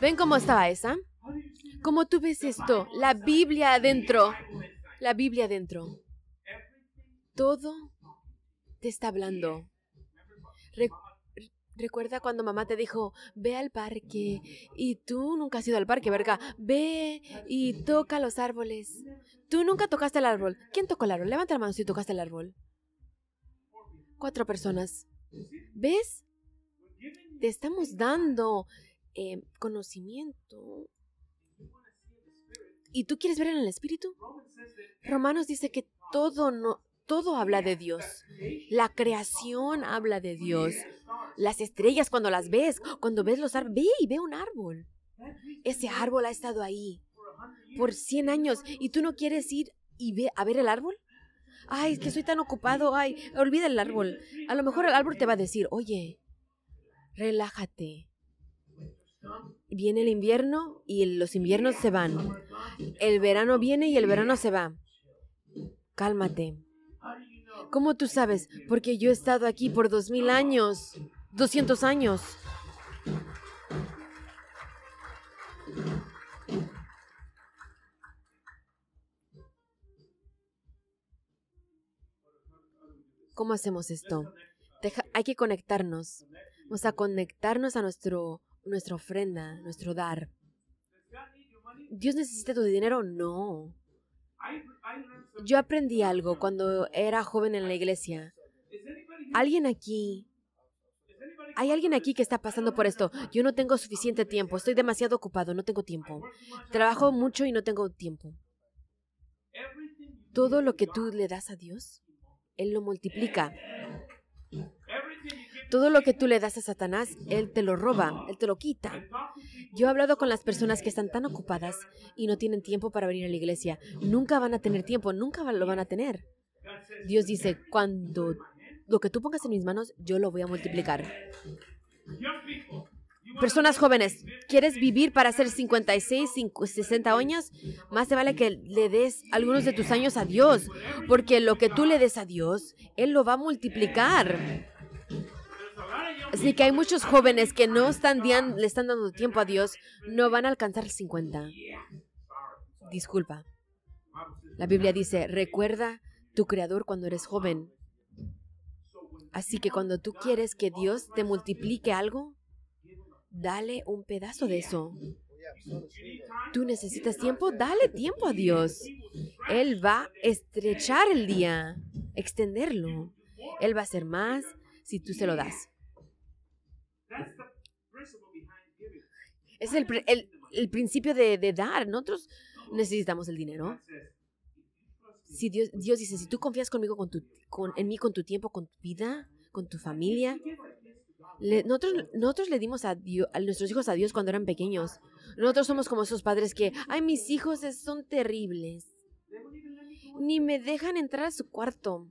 ¿Ven cómo estaba esa? ¿Cómo tú ves esto? La Biblia adentro. La Biblia adentro. Todo te está hablando. Recuerda cuando mamá te dijo, ve al parque, mm. y tú nunca has ido al parque, verga. Ve y toca los árboles. Tú nunca tocaste el árbol. ¿Quién tocó el árbol? Levanta la mano si tocaste el árbol. Cuatro personas. ¿Ves? Te estamos dando eh, conocimiento. ¿Y tú quieres ver en el espíritu? Romanos dice que todo no, todo habla de Dios. La creación habla de Dios. Las estrellas cuando las ves, cuando ves los árboles, ve y ve un árbol. Ese árbol ha estado ahí por 100 años y tú no quieres ir y ve a ver el árbol. Ay, es que soy tan ocupado. Ay, olvida el árbol. A lo mejor el árbol te va a decir, oye, relájate. Viene el invierno y los inviernos se van. El verano viene y el verano se va. Cálmate. ¿Cómo tú sabes? Porque yo he estado aquí por dos mil años. 200 años. ¿Cómo hacemos esto? hay que conectarnos. Vamos a conectarnos a nuestro, nuestra ofrenda, nuestro dar. ¿Dios necesita tu dinero? No. Yo aprendí algo cuando era joven en la iglesia. ¿Alguien aquí? ¿Hay alguien aquí que está pasando por esto? Yo no tengo suficiente tiempo, estoy demasiado ocupado, no tengo tiempo. Trabajo mucho y no tengo tiempo. Todo lo que tú le das a Dios, Él lo multiplica. Todo lo que tú le das a Satanás, él te lo roba, él te lo quita. Yo he hablado con las personas que están tan ocupadas y no tienen tiempo para venir a la iglesia. Nunca van a tener tiempo, nunca lo van a tener. Dios dice, cuando lo que tú pongas en mis manos, yo lo voy a multiplicar. Personas jóvenes, ¿quieres vivir para ser 56, 60 años? Más te vale que le des algunos de tus años a Dios, porque lo que tú le des a Dios, Él lo va a multiplicar. Así que hay muchos jóvenes que no están le están dando tiempo a Dios, no van a alcanzar 50. Disculpa. La Biblia dice, recuerda tu creador cuando eres joven. Así que cuando tú quieres que Dios te multiplique algo, dale un pedazo de eso. Tú necesitas tiempo, dale tiempo a Dios. Él va a estrechar el día, extenderlo. Él va a hacer más si tú se lo das. Es el, el, el principio de, dar. Nosotros necesitamos el dinero. Si Dios, Dios dice, si tú confías conmigo, con tu, con, en mí, con tu tiempo, con tu vida, con tu familia, nosotros, nosotros le dimos a, Dios, a nuestros hijos a Dios cuando eran pequeños. Nosotros somos como esos padres que, ay, mis hijos son terribles. Ni me dejan entrar a su cuarto.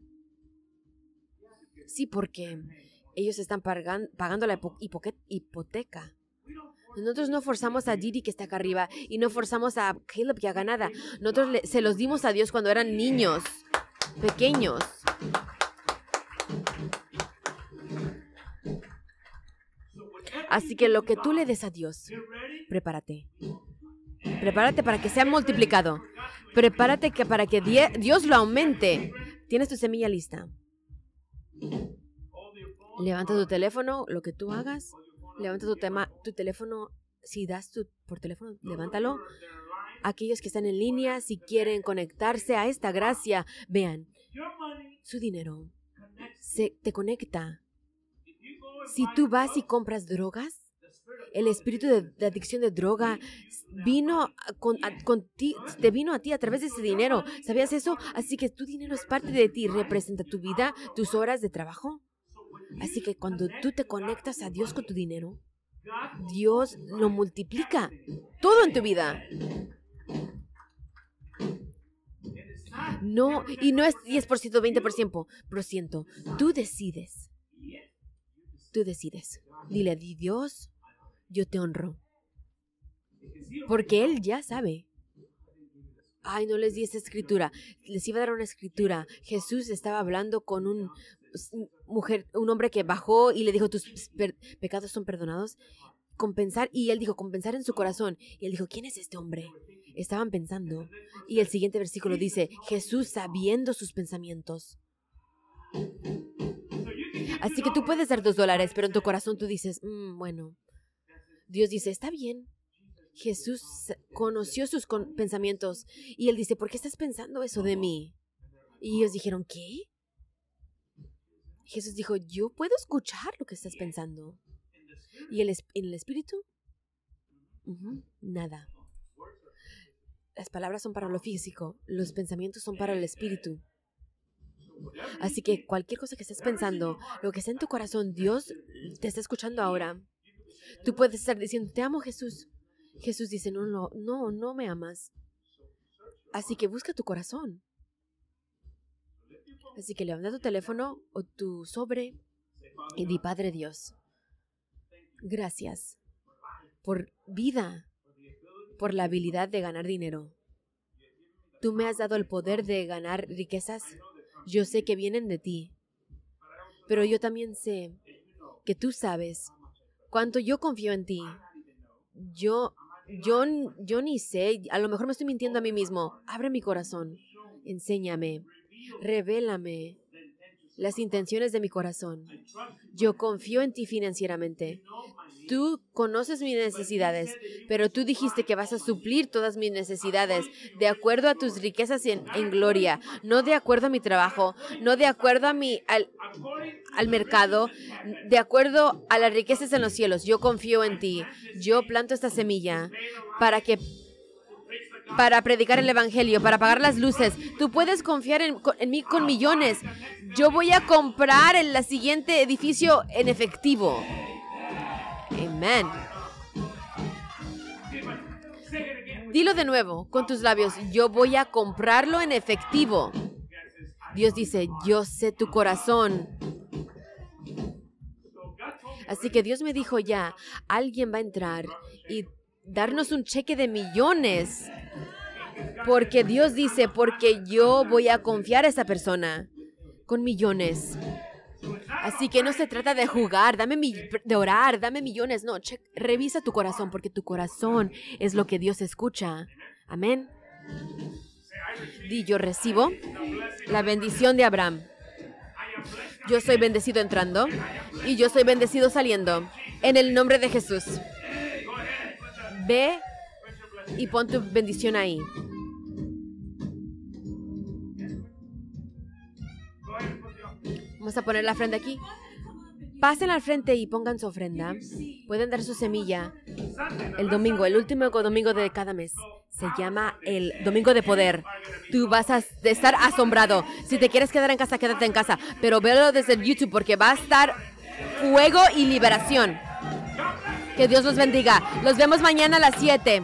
Sí, porque ellos están pagando, pagando la hipoteca. Nosotros no forzamos a Didi que está acá arriba y no forzamos a Caleb que haga nada. Nosotros se los dimos a Dios cuando eran niños, pequeños. Así que lo que tú le des a Dios, prepárate. Prepárate para que sea multiplicado. Prepárate que para que Dios lo aumente. Tienes tu semilla lista. Levanta tu teléfono, lo que tú hagas levanta tu, tema, tu teléfono, si das tu, por teléfono, levántalo. Aquellos que están en línea, si quieren conectarse a esta gracia, vean, su dinero se, te conecta. Si tú vas y compras drogas, el espíritu de, adicción de droga vino te vino a ti a través de ese dinero. ¿Sabías eso? Así que tu dinero es parte de ti, representa tu vida, tus horas de trabajo, Así que cuando tú te conectas a Dios con tu dinero, Dios lo multiplica todo en tu vida. No, y no es 10%, 20%, por ciento. Tú decides. Tú decides. Dile a Dios, yo te honro. Porque Él ya sabe. Ay, no les di esa escritura. Les iba a dar una escritura. Jesús estaba hablando con un mujer, un hombre que bajó y le dijo, tus pecados son perdonados, compensar, y él dijo, compensar en su corazón. Y él dijo, ¿quién es este hombre? Estaban pensando. Y el siguiente versículo dice, Jesús sabiendo sus pensamientos. Así que tú puedes dar dos dólares, pero en tu corazón tú dices, mm, bueno, Dios dice, está bien. Jesús conoció sus pensamientos y él dice, ¿por qué estás pensando eso de mí? Y ellos dijeron, ¿qué? Jesús dijo, yo puedo escuchar lo que estás pensando. ¿Y el, en el espíritu? nada. Las palabras son para lo físico, los pensamientos son para el espíritu. Así que cualquier cosa que estés pensando, lo que esté en tu corazón, Dios te está escuchando ahora. Tú puedes estar diciendo, te amo Jesús. Jesús dice, no, no, no, no me amas. Así que busca tu corazón. Así que levanta tu teléfono o tu sobre y di, Padre Dios, gracias por vida, por la habilidad de ganar dinero. Tú me has dado el poder de ganar riquezas. Yo sé que vienen de ti. Pero yo también sé que tú sabes cuánto yo confío en ti. Yo, yo, yo ni sé, a lo mejor me estoy mintiendo a mí mismo. Abre mi corazón, enséñame Revélame las intenciones de mi corazón. Yo confío en ti financieramente. Tú conoces mis necesidades, pero tú dijiste que vas a suplir todas mis necesidades de acuerdo a tus riquezas en, gloria, no de acuerdo a mi trabajo, no de acuerdo a mi al, al mercado, de acuerdo a las riquezas en los cielos. Yo confío en ti. Yo planto esta semilla para que para predicar el Evangelio, para pagar las luces. Tú puedes confiar en, mí con millones. Yo voy a comprar el siguiente edificio en efectivo. Amén. Dilo de nuevo con tus labios. Yo voy a comprarlo en efectivo. Dios dice, yo sé tu corazón. Así que Dios me dijo ya, alguien va a entrar y darnos un cheque de millones. Porque Dios dice, porque yo voy a confiar a esa persona con millones. Así que no se trata de jugar, dame de orar, dame millones. No, revisa tu corazón, porque tu corazón es lo que Dios escucha. Amén. Di, yo recibo la bendición de Abraham. Yo soy bendecido entrando y yo soy bendecido saliendo. En el nombre de Jesús ve y pon tu bendición ahí. Vamos a poner la ofrenda aquí. Pasen al frente y pongan su ofrenda. Pueden dar su semilla el domingo, el último domingo de cada mes. Se llama el Domingo de Poder. Tú vas a estar asombrado. Si te quieres quedar en casa, quédate en casa. Pero velo desde YouTube porque va a estar fuego y liberación. Que Dios los bendiga. Los vemos mañana a las 7.